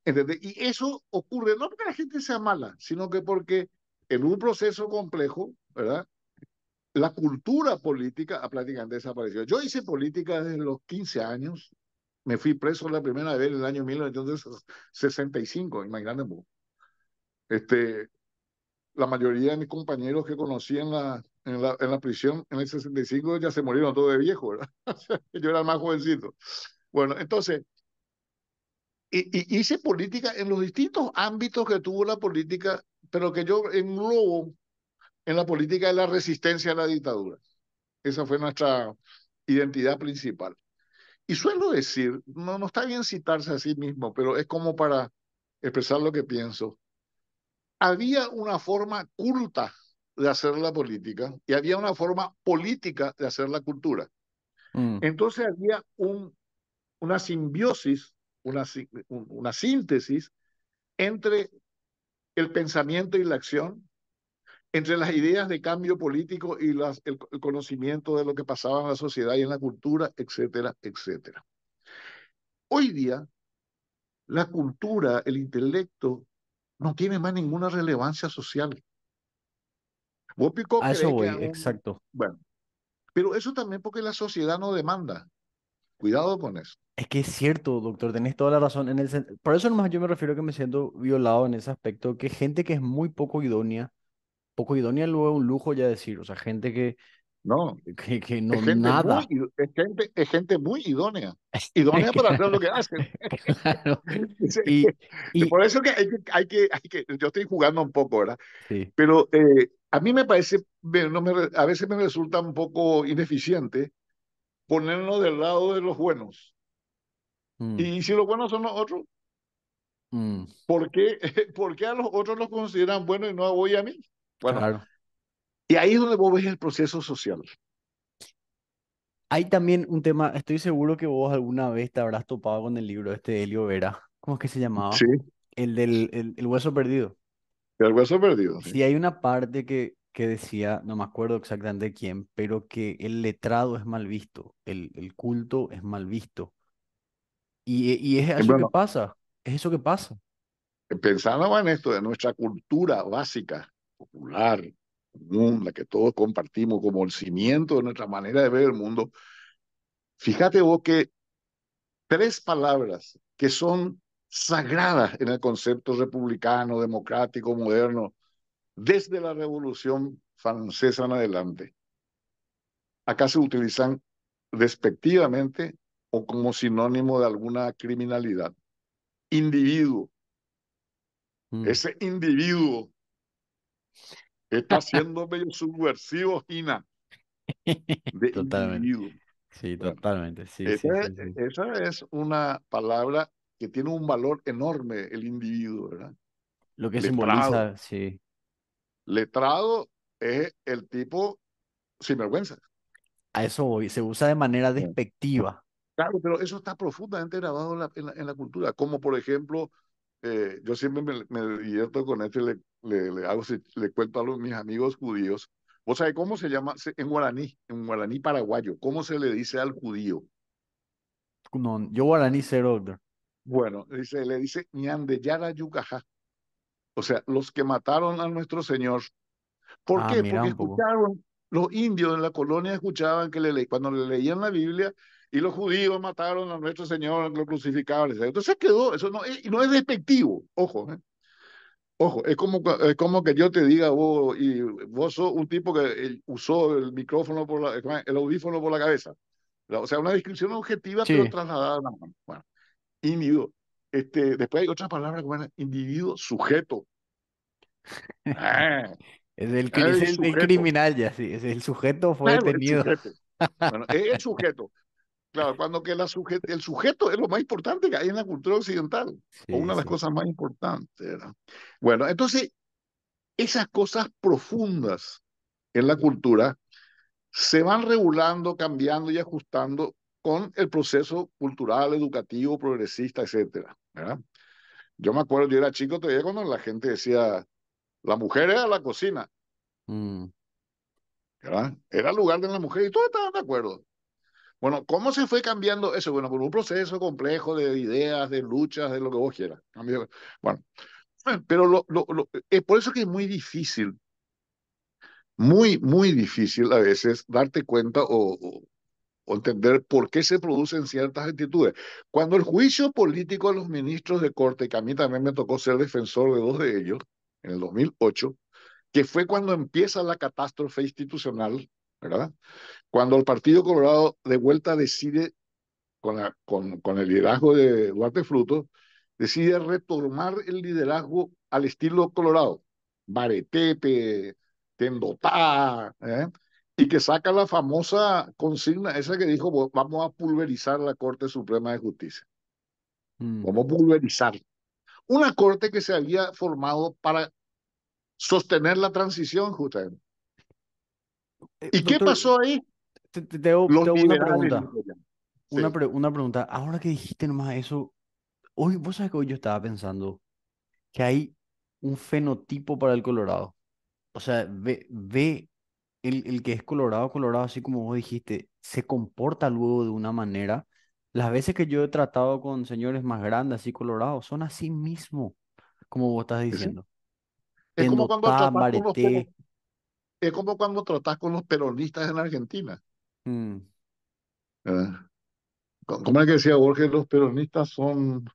Y eso ocurre no porque la gente sea mala, sino que porque en un proceso complejo, ¿verdad? La cultura política ha ah, prácticamente desaparecido. Yo hice política desde los 15 años, me fui preso la primera vez en el año 1965, imagínate vos. Este, la mayoría de mis compañeros que conocí en la, en la, en la prisión en el 65 ya se murieron todos de viejo, ¿verdad? Yo era más jovencito. Bueno, entonces, y, y hice política en los distintos ámbitos que tuvo la política, pero que yo englobo en la política de la resistencia a la dictadura. Esa fue nuestra identidad principal. Y suelo decir, no, no está bien citarse a sí mismo, pero es como para expresar lo que pienso. Había una forma culta de hacer la política y había una forma política de hacer la cultura. Mm. Entonces había un, una simbiosis, una, una síntesis entre el pensamiento y la acción, entre las ideas de cambio político y el, conocimiento de lo que pasaba en la sociedad y en la cultura, etcétera, etcétera. Hoy día, la cultura, el intelecto, no tiene más ninguna relevancia social. Vos A eso voy, exacto. Bueno, pero eso también porque la sociedad no demanda. Cuidado con eso. Es que es cierto, doctor, tenés toda la razón. En el, por eso nomás yo me refiero a que me siento violado en ese aspecto, que gente que es muy poco idónea, poco idónea luego es un lujo ya decir, o sea, gente que no, que, que no es nada. es, gente, es, gente, muy idónea, idónea para hacer lo que hacen. y, por eso que hay que, hay que, yo estoy jugando un poco, ¿verdad? Sí. Pero eh, a mí me parece, no me, a veces me resulta un poco ineficiente ponernos del lado de los buenos. Mm. Y si los buenos son los otros, mm. ¿por, qué, ¿por qué a los otros los consideran buenos y no voy a mí? Bueno, y ahí es donde vos ves el proceso social. Hay también un tema, estoy seguro que vos alguna vez te habrás topado con el libro este de Helio Vera. ¿Cómo es que se llamaba? Sí. El del el, hueso perdido. El hueso perdido. Sí, hay una parte que, que decía, no me acuerdo exactamente quién, pero que el letrado es mal visto, el, el culto es mal visto. Y, y es eh, eso que pasa, es eso que pasa. Eh, pensando en esto, de nuestra cultura básica popular, común, la que todos compartimos como el cimiento de nuestra manera de ver el mundo, fíjate vos que tres palabras que son sagradas en el concepto republicano, democrático, moderno, desde la Revolución Francesa en adelante. Acá se utilizan despectivamente o como sinónimo de alguna criminalidad. Individuo. Mm. Ese individuo Está siendo medio subversivo, Gina. totalmente. Sí, totalmente. Sí, esa, es una palabra que tiene un valor enorme, el individuo, ¿verdad? Lo que simboliza, sí. Letrado es el tipo sinvergüenza. A eso voy, se usa de manera despectiva. Claro, pero eso está profundamente grabado en la, en cultura, como por ejemplo, eh, yo siempre me, divierto con este le, le, le hago, le cuento a mis amigos judíos, o sea, cómo se llama en guaraní, en guaraní paraguayo? ¿Cómo se le dice al judío? No, yo guaraní cero, Bueno, dice, le dice ñandeyara yucajá. O sea, los que mataron a nuestro Señor. ¿Por ah, qué? Porque escucharon, los indios en la colonia escuchaban que le, cuando le leían la Biblia, y los judíos mataron a nuestro Señor, lo crucificaron, etc. Entonces quedó, eso no es, no es despectivo, ojo, ¿eh? Ojo, es como, es como que yo te diga, vos, y vos sos un tipo que eh, usó el micrófono, por la, el audífono por la cabeza. O sea, una descripción objetiva, pero trasladada a la mano. Bueno, individuo. Este, después hay otra palabra como individuo sujeto. Ah. es el, criminal ya, sí. Es el sujeto fue detenido. es el sujeto. Claro, cuando que el sujeto es lo más importante que hay en la cultura occidental, o una de las cosas más importantes. Bueno, entonces, esas cosas profundas en la cultura se van regulando, cambiando y ajustando con el proceso cultural, educativo, progresista, etc. Yo me acuerdo, yo era chico todavía cuando la gente decía, la mujer era la cocina. Mm. Era el lugar de la mujer y todos estaban de acuerdo. Bueno, ¿cómo se fue cambiando eso? Bueno, por un proceso complejo de ideas, de luchas, de lo que vos quieras. Bueno, pero es por eso que es muy difícil, muy, muy difícil a veces darte cuenta o, entender por qué se producen ciertas actitudes. Cuando el juicio político a los ministros de corte, que a mí también me tocó ser defensor de dos de ellos, en el 2008, que fue cuando empieza la catástrofe institucional ¿verdad? Cuando el Partido Colorado de vuelta decide, con, la, con, con el liderazgo de Duarte Fruto, decide retomar el liderazgo al estilo Colorado, Baretepe, Tendotá, ¿eh? y que saca la famosa consigna, esa que dijo, vamos a pulverizar la Corte Suprema de Justicia. Mm. Vamos a pulverizar. Una corte que se había formado para sostener la transición, justamente. Eh, ¿Y qué pasó ahí? Te, te, una pregunta. Una, pregunta. Ahora que dijiste nomás eso, hoy, vos sabes que hoy yo estaba pensando que hay un fenotipo para el colorado. O sea, ve, el, el, que es colorado, colorado, así como vos dijiste, se comporta luego de una manera. Las veces que yo he tratado con señores más grandes, así colorados, son así mismo, como vos estás diciendo. Es como cuando es como cuando tratás con los peronistas en Argentina. Mm. Eh, como es que decía Borges, los peronistas son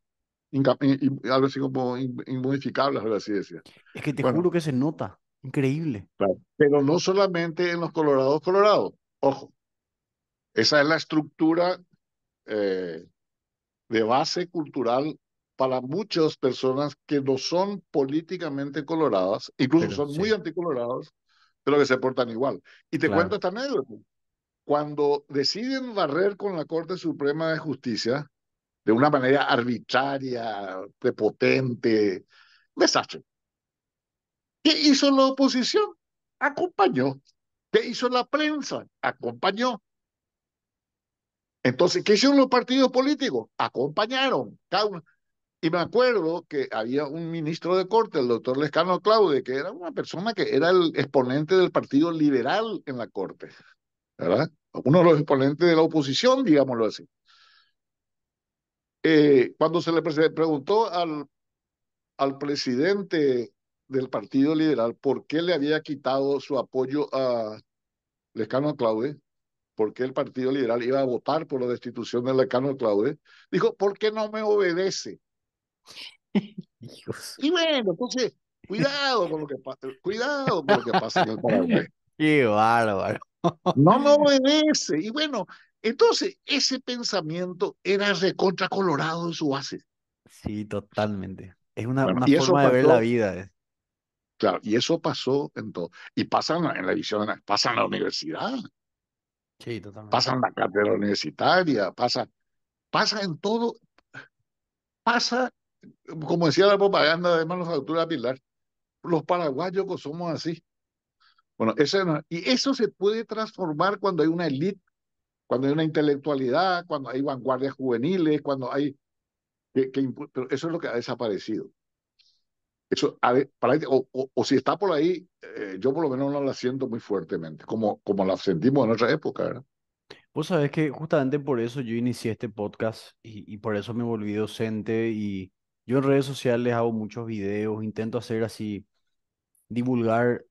algo así como inmodificables, decía. Es que te juro que se nota, increíble. Pero no solamente en los colorados colorados, ojo, esa es la estructura eh, de base cultural para muchas personas que no son políticamente coloradas, incluso son muy anticolorados, pero que se portan igual. Y te cuento esta anécdota. Cuando deciden barrer con la Corte Suprema de Justicia, de una manera arbitraria, prepotente, desastre. ¿Qué hizo la oposición? Acompañó. ¿Qué hizo la prensa? Acompañó. Entonces, ¿qué hicieron los partidos políticos? Acompañaron. Cada y me acuerdo que había un ministro de corte, el doctor Lescano Claude, que era una persona que era el exponente del Partido Liberal en la corte, ¿verdad? Uno de los exponentes de la oposición, digámoslo así. Eh, cuando se le preguntó al, al presidente del Partido Liberal por qué le había quitado su apoyo a Lescano Claude, por qué el Partido Liberal iba a votar por la destitución de Lescano Claude, dijo, ¿por qué no me obedece? Y bueno, entonces, cuidado con lo que pasa, cuidado con pasa en el Qué bárbaro. No me obedece. Y bueno, entonces ese pensamiento era recontracolorado en su base. Sí, totalmente. Es una, forma de ver la vida. Eh. Claro, y eso pasó en todo. Y pasa en la visión, pasan la universidad. Sí, totalmente. Pasan la cátedra universitaria, pasa, pasa en todo, pasa como decía la propaganda de manufactura Pilar, los paraguayos somos así. Bueno, eso y eso se puede transformar cuando hay una élite, cuando hay una intelectualidad, cuando hay vanguardias juveniles, cuando hay... Que, pero eso es lo que ha desaparecido. Eso, para, o, o, si está por ahí, eh, yo por lo menos no la siento muy fuertemente, como, como la sentimos en otra época, ¿verdad? Vos sabés que justamente por eso yo inicié este podcast y, y por eso me volví docente y yo en redes sociales hago muchos videos, intento hacer así, divulgar,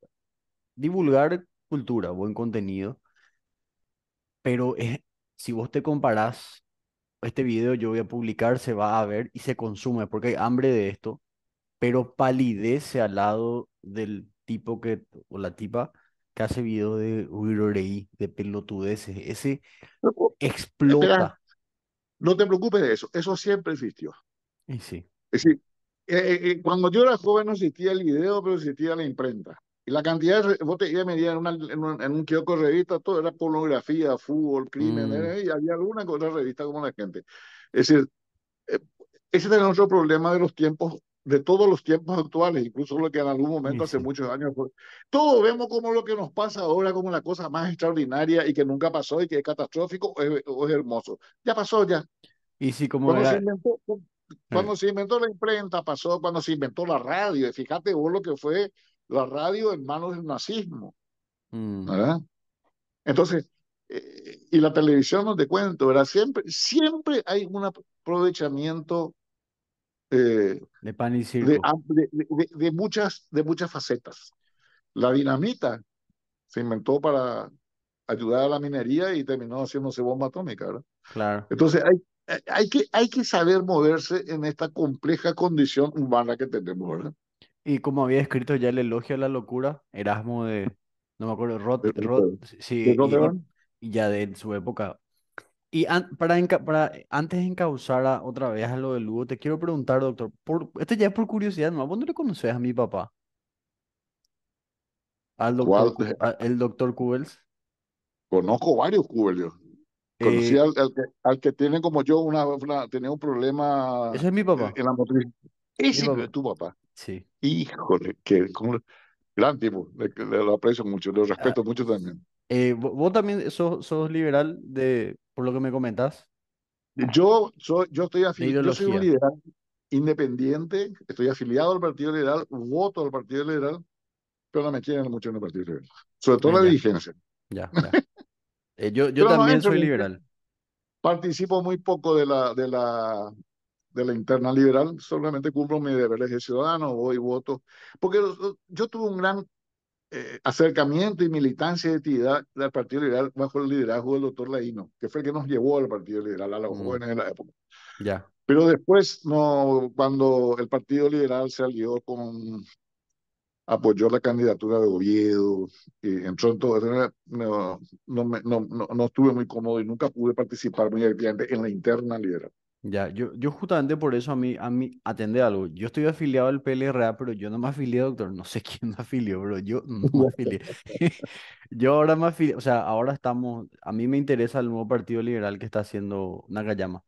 divulgar cultura, buen contenido, pero es, si vos te comparás, este video yo voy a publicar, se va a ver y se consume porque hay hambre de esto, pero palidece al lado del tipo que, o la tipa que hace videos de reí de pelotudeces, ese explota. no te preocupes de eso, eso siempre existió. Y sí. Es decir, eh, eh, eh, cuando yo era joven no existía el video, pero existía la imprenta. Y la cantidad de. Vos te en, en, un kiosco de todo era pornografía, fútbol, crimen, mm. y había alguna otra revista como la gente. Es decir, ese era nuestro problema de los tiempos, de todos los tiempos actuales, incluso lo que en algún momento hace muchos años. Todos vemos como lo que nos pasa ahora, como la cosa más extraordinaria y que nunca pasó y que es catastrófico o es, hermoso. Ya pasó, ya. Y si como. Cuando mm. se inventó la imprenta, pasó cuando se inventó la radio. fíjate vos lo que fue la radio en manos del nazismo. Mm. ¿verdad? Entonces, eh, y la televisión no te cuento, ¿verdad? Siempre, siempre hay un aprovechamiento eh, de pan y De, de, muchas, de muchas facetas. La dinamita se inventó para ayudar a la minería y terminó haciéndose bomba atómica, ¿verdad? Claro. Entonces hay, hay que, hay que saber moverse en esta compleja condición humana que tenemos, ¿verdad? Y como había escrito ya el elogio a la locura, Erasmo de, no me acuerdo, Roth, sí, y, ya de su época. Y para, para, antes de encauzar otra vez a lo de Lugo, te quiero preguntar, doctor, por, este ya es por curiosidad, ¿no? dónde le conoces a mi papá? Al doctor, el doctor Cubels. Conozco varios Cubels. Conocí eh, al, que, al, tiene como yo una, un problema. Ese es mi papá. Eh, en la Ese es tu papá. Sí. Híjole, que gran tipo, pues, le, lo aprecio mucho, lo ah, respeto mucho también. Eh, vos también sos, sos, liberal de, por lo que me comentás. Yo soy, yo estoy afiliado, soy un liberal independiente, estoy afiliado al Partido Liberal, voto al Partido Liberal, pero no me quieren mucho en el Partido Liberal, sobre todo la dirigencia. Ya, ya. Eh, yo yo también soy liberal. Participo muy poco de la, de la, de la interna liberal, solamente cumplo mis deberes de ciudadano, voy y voto. Porque yo tuve un gran eh, acercamiento y militancia de actividad del Partido Liberal bajo el liderazgo del doctor Laino, que fue el que nos llevó al Partido Liberal a los mm. jóvenes de la época. Ya. Pero después, no, cuando el Partido Liberal se alió con apoyó la candidatura de Oviedo, eh, entró en todo, no, no, no, no, estuve muy cómodo y nunca pude participar muy activamente en la interna liberal. Ya, yo, yo justamente por eso a mí, a mí, atendé algo. Yo estoy afiliado al PLRA, pero yo no me afilié, doctor. No sé quién me afilió, pero yo no me afilié. yo ahora me afilié, o sea, ahora estamos, a mí me interesa el nuevo partido liberal que está haciendo Nakayama,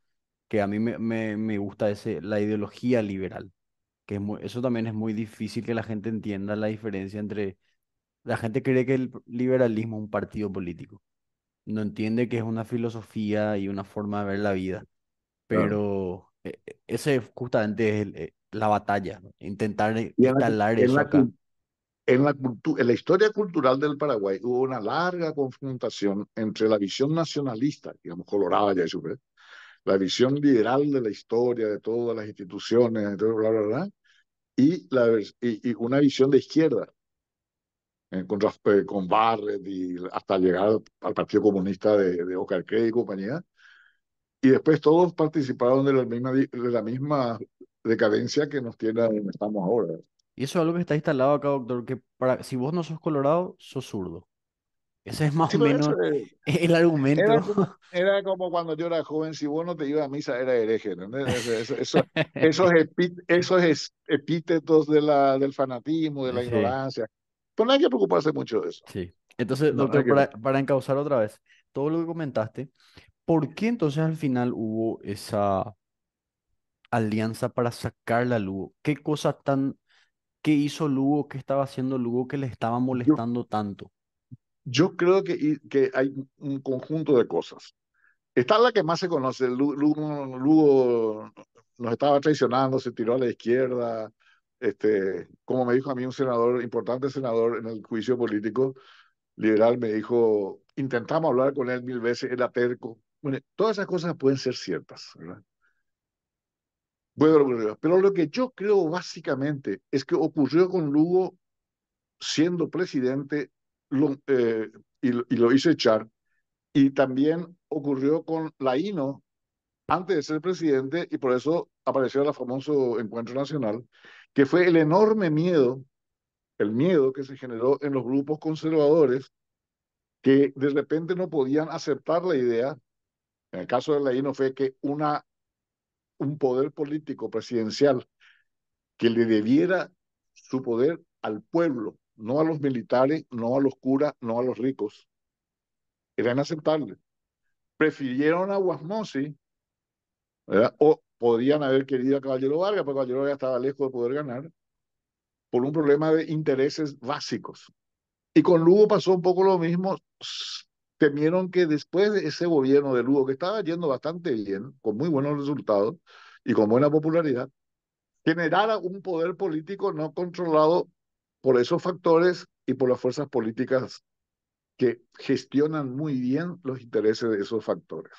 que a mí me, me, me gusta ese, la ideología liberal que eso también es muy difícil que la gente entienda la diferencia entre... La gente cree que el liberalismo es un partido político. No entiende que es una filosofía y una forma de ver la vida. Pero esa e, ese justamente es e, la batalla, intentar eh, en eso en acá. La, en, la historia cultural del Paraguay hubo una larga confrontación entre la visión nacionalista, digamos, colorada ya eso, la visión liberal de la historia, de todas las instituciones, y, la, y, una visión de izquierda, en contra, eh, con Barrett y hasta llegar al Partido Comunista de, de y compañía. Y después todos participaron de la misma, la misma decadencia que nos tiene donde estamos ahora. Y eso es algo que está instalado acá, doctor, que para, si vos no sos colorado, sos zurdo. Ese es más o menos el argumento. Era como, cuando yo era joven, si vos no te ibas a misa, era hereje. Eso, eso, esos, epítetos de la, del fanatismo, de la ignorancia. Pero no hay que preocuparse mucho de eso. Sí. Entonces, doctor, para, encauzar otra vez, todo lo que comentaste, ¿por qué entonces al final hubo esa alianza para sacar a Lugo? ¿Qué cosas tan, qué hizo Lugo, qué estaba haciendo Lugo que le estaba molestando tanto? Yo creo que, que hay un conjunto de cosas. Está la que más se conoce. Lugo, nos estaba traicionando, se tiró a la izquierda. Este, como me dijo a mí un senador, importante senador en el juicio político liberal, me dijo, intentamos hablar con él mil veces, era terco. todas esas cosas pueden ser ciertas, pero lo que yo creo básicamente es que ocurrió con Lugo siendo presidente eh, lo, y, lo hizo echar. Y también ocurrió con Laino antes de ser presidente y por eso apareció el famoso encuentro nacional, que fue el enorme miedo, el miedo que se generó en los grupos conservadores que de repente no podían aceptar la idea. En el caso de Laino fue que una, un poder político presidencial que le debiera su poder al pueblo no a los militares, no a los curas, no a los ricos. Era inaceptable. Prefirieron a Guasmosi, ¿verdad? o podrían haber querido a Caballero Vargas, pero Caballero Vargas estaba lejos de poder ganar, por un problema de intereses básicos. Y con Lugo pasó un poco lo mismo. Temieron que después de ese gobierno de Lugo, que estaba yendo bastante bien, con muy buenos resultados y con buena popularidad, generara un poder político no controlado por esos factores y por las fuerzas políticas que gestionan muy bien los intereses de esos factores.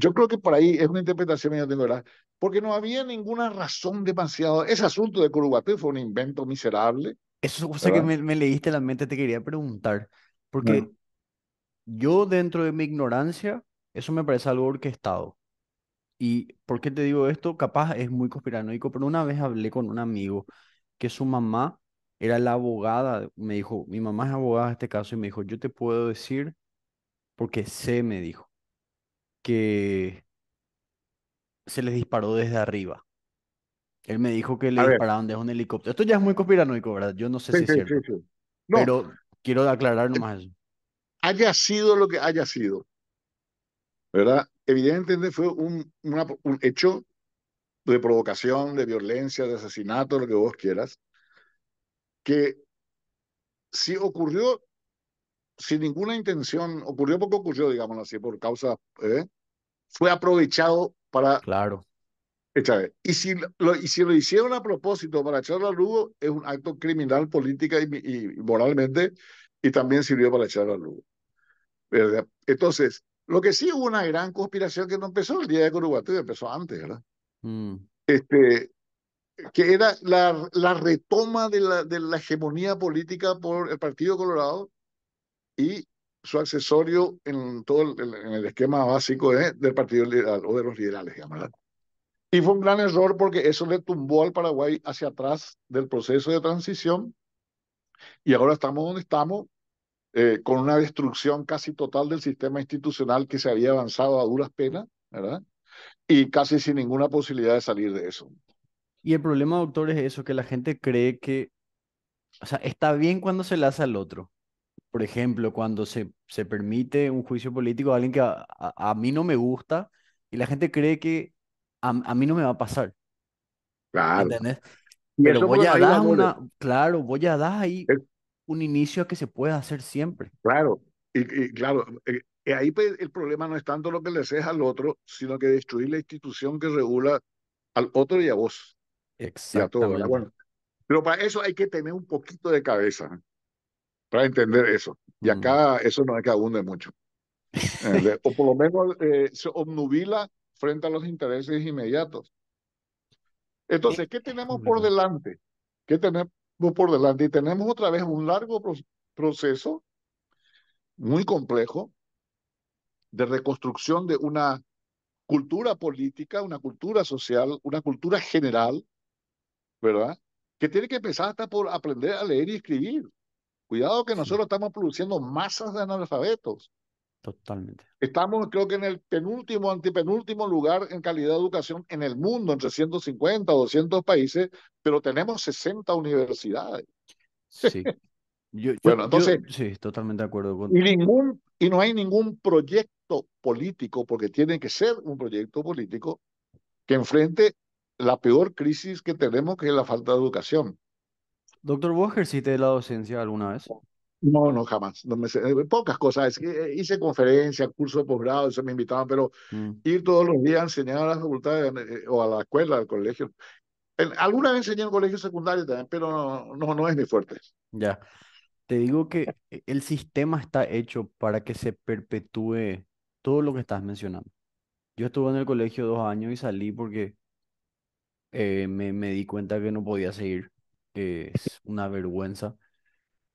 yo creo que por ahí es una interpretación que tengo, ¿verdad? Porque no había ninguna razón demasiado. Ese asunto de Curuguaté fue un invento miserable. Eso es cosa que me, me, leíste la mente, te quería preguntar. Porque yo, dentro de mi ignorancia, eso me parece algo orquestado. ¿Y por qué te digo esto? Capaz es muy conspiranoico, pero una vez hablé con un amigo que su mamá era la abogada, me dijo, mi mamá es abogada en este caso y me dijo, yo te puedo decir, porque sé, me dijo, que se les disparó desde arriba. Él me dijo que le dispararon desde un helicóptero. Esto ya es muy conspiranoico, ¿verdad? Yo no sé si es cierto. pero quiero aclarar eh, nomás eso. Haya sido lo que haya sido, ¿verdad? Evidentemente fue un, un hecho de provocación, de violencia, de asesinato, lo que vos quieras, que si ocurrió sin ninguna intención, ocurrió porque ocurrió, digámoslo así, por causa, ¿eh? fue aprovechado para... Claro. Echar. Y si lo, y si lo hicieron a propósito para echarlo a Lugo, es un acto criminal política y, moralmente, y también sirvió para echarlo a Lugo. Entonces, lo que sí hubo una gran conspiración que no empezó el día de Curuguatú, empezó antes, ¿verdad? Mm. Este, que era la, la retoma de la, de la hegemonía política por el Partido Colorado y su accesorio en todo el, en el esquema básico del Partido Liberal o de los liberales, Y fue un gran error porque eso le tumbó al Paraguay hacia atrás del proceso de transición y ahora estamos donde estamos, eh, con una destrucción casi total del sistema institucional que se había avanzado a duras penas, ¿verdad? y casi sin ninguna posibilidad de salir de eso. Y el problema, doctor, es eso, que la gente cree que, o sea, está bien cuando se le hace al otro. Por ejemplo, cuando se, se permite un juicio político a alguien que a, mí no me gusta y la gente cree que a, mí no me va a pasar. Claro. ¿Entendés? Pero voy a dar una, claro, voy a dar ahí un inicio a que se pueda hacer siempre. Claro, y, y claro, eh, y eh, ahí pues, el problema no es tanto lo que le haces al otro, sino que destruir la institución que regula al otro y a vos. Exacto. pero para eso hay que tener un poquito de cabeza ¿eh? para entender eso. Y mm. acá eso no es que abunde mucho. Eh, o por lo menos se obnubila frente a los intereses inmediatos. Entonces, ¿qué tenemos por delante? ¿Qué tenemos por delante? Y tenemos otra vez un largo proceso muy complejo de reconstrucción de una cultura política, una cultura social, una cultura general, ¿verdad? Que tiene que empezar hasta por aprender a leer y escribir. Cuidado que nosotros estamos produciendo masas de analfabetos. Totalmente. Estamos, creo que en el penúltimo, antepenúltimo lugar en calidad de educación en el mundo, entre 150 o 200 países, pero tenemos 60 universidades. Sí. bueno, entonces. sí, totalmente de acuerdo con. Y, ningún, y no hay ningún proyecto político, porque tiene que ser un proyecto político, que enfrente la peor crisis que tenemos, que es la falta de educación. Doctor, ¿vos ejerciste la docencia alguna vez? No, no, jamás. No eh, Pocas cosas. Eh, hice conferencias, cursos de posgrado, eso me invitaban, pero mm. ir todos los días a enseñar a la facultad eh, o a la escuela, al colegio. alguna vez enseñé en colegio secundario también, pero no, no, no es ni fuerte. Ya. Te digo que el sistema está hecho para que se perpetúe todo lo que estás mencionando. Yo estuve en el colegio dos años y salí porque eh, me, di cuenta que no podía seguir, es una vergüenza.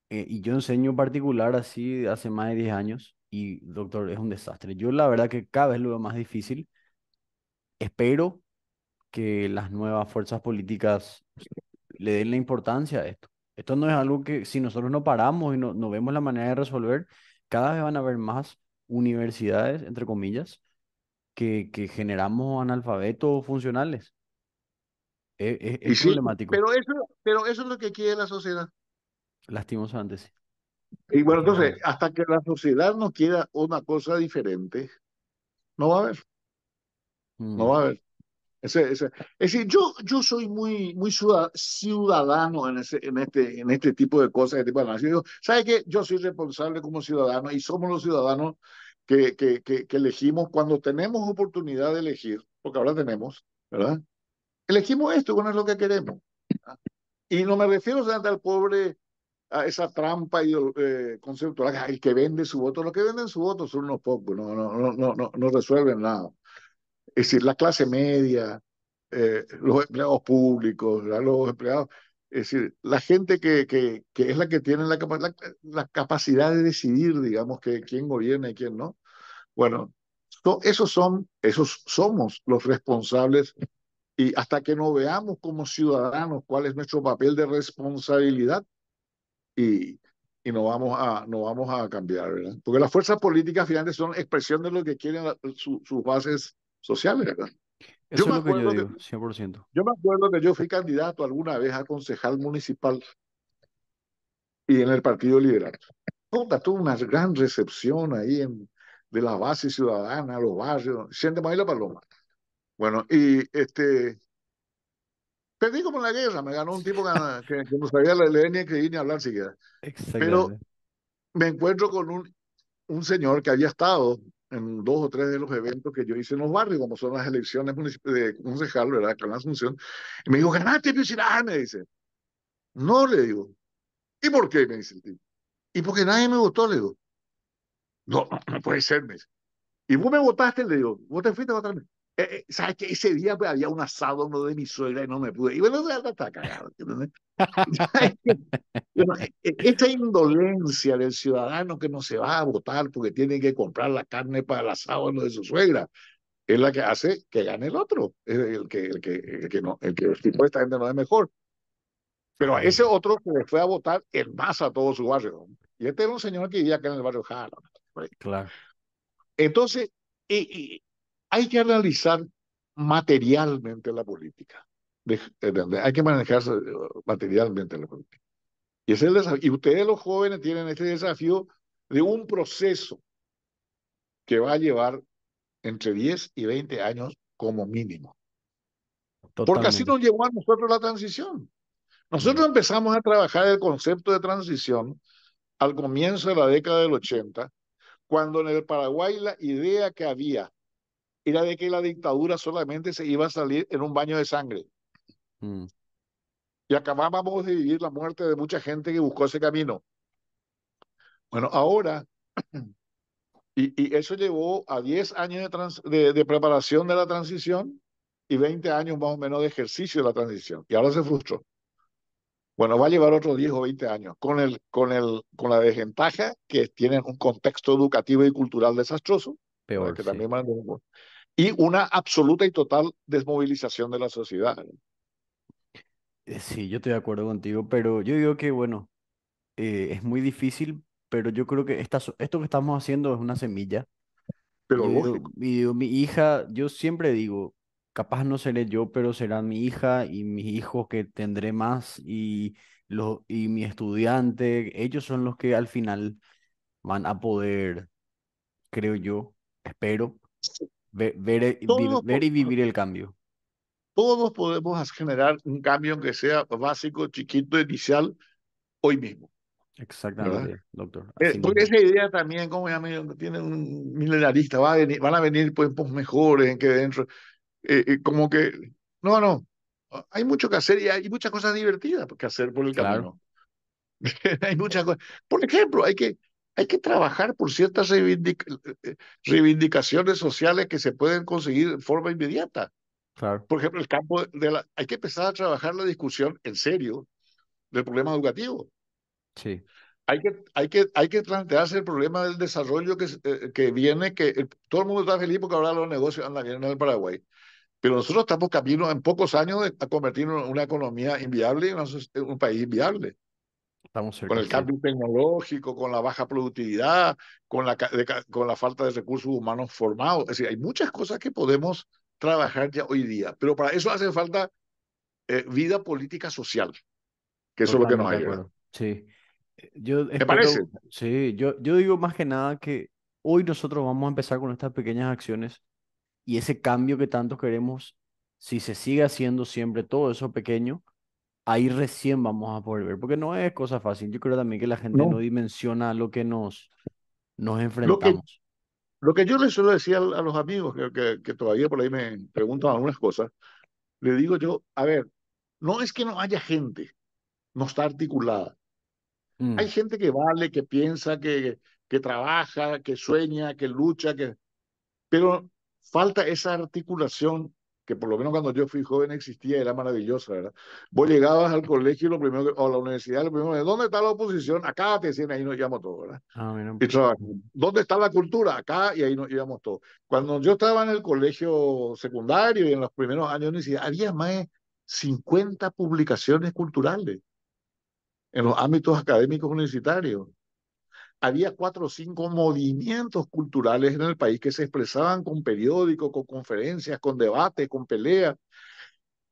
Eh, y yo enseño particular así hace más de diez años y, doctor, es un desastre. Yo la verdad que cada vez lo veo más difícil. Espero que las nuevas fuerzas políticas le den la importancia a esto. Esto no es algo que si nosotros no paramos y no, no vemos la manera de resolver, cada vez van a haber más universidades, entre comillas, que, que generamos analfabetos funcionales. E, e, es, problemático. Pero eso, pero eso es lo que quiere la sociedad. Lastimosamente, antes. Y bueno, entonces, hasta que la sociedad nos quiera una cosa diferente, no va a haber. No va a haber. Ese, Es decir, yo, yo soy muy, muy ciudadano en, ese, en, este, en este tipo de cosas, este tipo de ¿Sabe qué? Yo soy responsable como ciudadano y somos los ciudadanos que, que, que, elegimos cuando tenemos oportunidad de elegir, porque ahora tenemos, ¿verdad? Elegimos esto, con es lo que queremos. Y no me refiero a al pobre, a esa trampa eh, conceptual, el que vende su voto. Los que venden su voto son unos pocos, no, no, no, no, no resuelven nada. Es decir, la clase media, eh, los empleados públicos, los empleados, es decir, la gente que, que, que es la que tiene la, la, capacidad de decidir, digamos, que quién gobierna y quién no. Bueno, esos son, esos somos los responsables y hasta que no veamos como ciudadanos cuál es nuestro papel de responsabilidad y, y no, vamos a, no vamos a cambiar, ¿verdad? Porque las fuerzas políticas finalmente son expresión de lo que quieren sus bases sociales Eso yo me acuerdo que yo 100%. yo me acuerdo que yo fui candidato alguna vez a concejal municipal y en el Partido Liberal. Tuve una gran recepción ahí en, de la base ciudadana, los barrios, siente más la paloma. Bueno, y este. Perdí como en la guerra, me ganó un tipo que, no sabía leer ni escribir ni hablar siquiera. Pero me encuentro con un, un señor que había estado en dos o tres de los eventos que yo hice en los barrios, como son las elecciones municipales de concejal, ¿verdad? Acá en la Asunción. Y me dijo, ganaste, Pichirá, me dice. No, le digo. ¿Y por qué? Me dice el tío. Y porque nadie me votó, le digo. No, no, no puede ser, me dice. Y vos me votaste, le digo. Vos te fuiste a votarme. Eh, eh, ¿sabes qué? Ese día pues, había un asado no de mi suegra y no me pude. Y bueno, está cagado. Esta eh, eh, indolencia del ciudadano que no se va a votar porque tiene que comprar la carne para el asado no de su suegra es la que hace que gane el otro, el que, el que, el que, no, el que supuestamente no es mejor. Pero a ese otro que fue a votar el más a todo su barrio. Y este es un señor que vivía acá en el barrio Jara. Pues. Claro. Entonces, y, y, hay que analizar materialmente la política. Eh, hay que manejarse eh, materialmente la política. Y, es el ustedes los jóvenes tienen este desafío de un proceso que va a llevar entre 10 y 20 años como mínimo. Porque así nos llevó a nosotros la transición. Nosotros empezamos a trabajar el concepto de transición al comienzo de la década del 80, cuando en el Paraguay la idea que había era de que la dictadura solamente se iba a salir en un baño de sangre. Mm. Y acabábamos de vivir la muerte de mucha gente que buscó ese camino. Bueno, ahora, y, y eso llevó a 10 años de, de, preparación de la transición y 20 años más o menos de ejercicio de la transición. Y ahora se frustró. Bueno, va a llevar otros 10 o 20 años con, el, con, el, con la desventaja que tienen un contexto educativo y cultural desastroso. Peor. Que sí. también y una absoluta y total desmovilización de la sociedad. Eh, sí, yo estoy de acuerdo contigo, pero yo digo que, bueno, eh, es muy difícil, pero yo creo que esta, esto que estamos haciendo es una semilla. Pero mi hija, yo siempre digo, capaz no seré yo, pero será mi hija y mis hijos que tendré más y, los, y mi estudiante, ellos son los que al final van a poder, creo yo, espero, Ver, e, ver, y vivir el cambio. Todos podemos generar un cambio que sea básico, chiquito, inicial, hoy mismo. Exactamente, doctor. Eh, porque esa idea también, como ya me, tiene un milenarista, va van a venir pues, pues, mejores, en que dentro, eh, eh, como que, no, no, hay mucho que hacer y hay muchas cosas divertidas que hacer por el claro. camino. hay muchas cosas. Por ejemplo, hay que hay que trabajar por ciertas eh, eh, reivindicaciones sociales que se pueden conseguir de forma inmediata. Claro. Por ejemplo, el campo de la... Hay que empezar a trabajar la discusión en serio del problema educativo. Sí. Hay que, hay, que, hay que plantearse el problema del desarrollo que, eh, que viene, que todo el mundo está feliz porque ahora los negocios andan bien en el Paraguay. Pero nosotros estamos camino en pocos años a convertirnos en una economía inviable y un país inviable. Con el cambio tecnológico, con la baja productividad, con la, con la falta de recursos humanos formados. Es decir, hay muchas cosas que podemos trabajar ya hoy día, pero para eso hace falta eh, vida política social, que eso es lo que nos ayuda. Sí. Eh, yo ¿Te parece? Sí, yo, yo digo más que nada que hoy nosotros vamos a empezar con estas pequeñas acciones y ese cambio que tanto queremos, si se sigue haciendo siempre todo eso pequeño, ahí recién vamos a poder ver, porque no es cosa fácil. Yo creo también que la gente no, dimensiona lo que nos, nos enfrentamos. Lo que, yo le suelo decir a, los amigos que, que, todavía por ahí me preguntan algunas cosas, le digo yo, a ver, no es que no haya gente, no está articulada. Hay mm. gente que vale, que piensa, que, que trabaja, que sueña, que lucha, que... pero falta esa articulación que por lo menos cuando yo fui joven existía, era maravillosa, ¿verdad? Vos llegabas al colegio lo primero que, o a la universidad, lo primero que, ¿dónde está la oposición? Acá te decían, ahí nos llamo todos, ¿verdad? Ah, y ¿Dónde está la cultura? Acá y ahí nos íbamos todos. Cuando yo estaba en el colegio secundario y en los primeros años de universidad, había más de 50 publicaciones culturales en los ámbitos académicos universitarios había cuatro o cinco movimientos culturales en el país que se expresaban con periódicos, con conferencias, con debates, con peleas.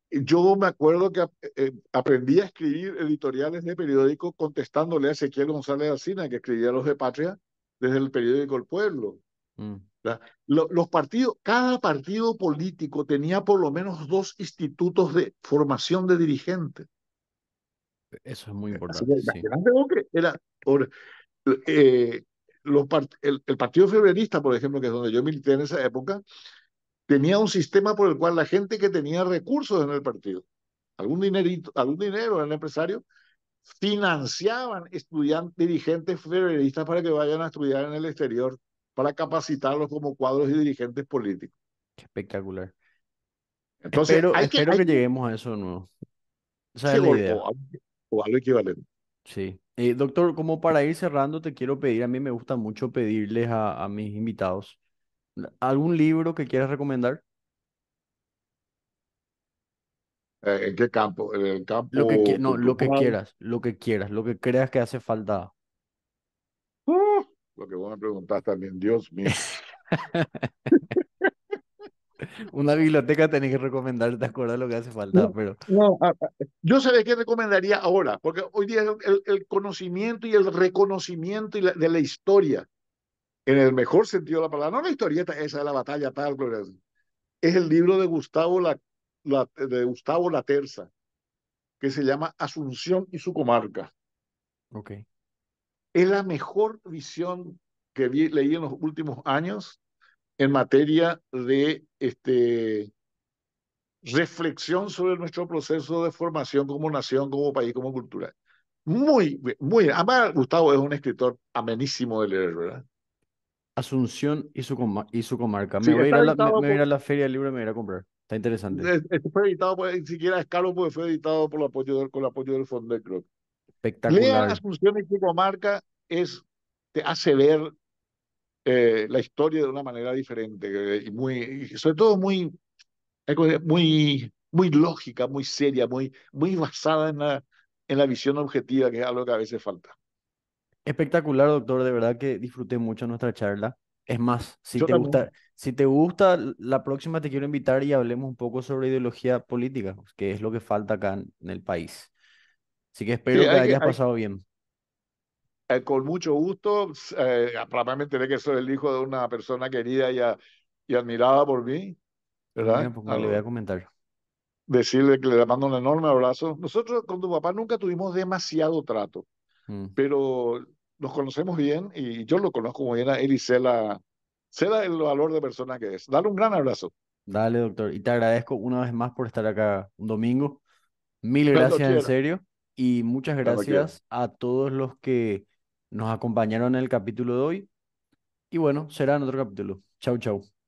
Yo me acuerdo que eh, aprendí a escribir editoriales de periódicos contestándole a Ezequiel González Alcina, que escribía Los de Patria, desde el periódico El Pueblo. Mm. Los, partidos, cada partido político tenía por lo menos dos institutos de formación de dirigentes. Eso es muy eh, importante. era, eh, los el, Partido Febrerista, por ejemplo, que es donde yo milité en esa época, tenía un sistema por el cual la gente que tenía recursos en el partido, algún dinerito, algún dinero en el empresario, financiaban estudiantes, dirigentes febreristas para que vayan a estudiar en el exterior, para capacitarlos como cuadros y dirigentes políticos. Espectacular. Entonces, espero, que, lleguemos a eso nuevo. O O algo equivalente. Sí. Eh, doctor, como para ir cerrando, te quiero pedir, a mí me gusta mucho pedirles a, mis invitados, ¿algún libro que quieras recomendar? Eh, ¿En qué campo? Lo que, no, lo que quieras, lo que quieras, lo que creas que hace falta. ¡Ah! lo que vos me preguntás también, Dios mío. una biblioteca tenés que recomendar, te acuerdas lo que hace falta, pero... No, yo sabía que recomendaría ahora, porque hoy día el, el conocimiento y el reconocimiento y de la historia, en el mejor sentido de la palabra, no la historieta esa de la batalla tal, es el libro de Gustavo la, de Gustavo la Terza, que se llama Asunción y su comarca. Ok. Es la mejor visión que vi, leí en los últimos años en materia de este, reflexión sobre nuestro proceso de formación como nación, como país, como cultura. Muy, muy. Además, Gustavo es un escritor amenísimo de leer, ¿verdad? Asunción y su, comarca. Me, voy la, a ir a la feria del libro y me voy a ir a comprar. Está interesante. Este fue editado, por, ni siquiera es porque fue editado por el apoyo del, con el apoyo del Fondo de Espectacular. Leer Asunción y su comarca es, te hace ver eh, la historia de una manera diferente y muy, sobre todo muy, muy, muy lógica, muy seria, muy, muy basada en la, en la visión objetiva, que es algo que a veces falta. Espectacular, doctor. De verdad que disfruté mucho nuestra charla. Es más, si te gusta, si te gusta, la próxima te quiero invitar y hablemos un poco sobre ideología política, que es lo que falta acá en, el país. Así que espero que, hayas pasado bien. Eh, con mucho gusto, eh, probablemente que soy el hijo de una persona querida y, admirada por mí, ¿verdad? Pues, le voy a comentar. Decirle que le mando un enorme abrazo. Nosotros con tu papá nunca tuvimos demasiado trato, mm. pero nos conocemos bien y yo lo conozco muy bien a él y sé, la, sé el valor de persona que es. Dale un gran abrazo. Dale, doctor. Y te agradezco una vez más por estar acá un domingo. Mil gracias, en serio. Y muchas gracias a todos los que nos acompañaron en el capítulo de hoy. Y bueno, será en otro capítulo. Chau, chau.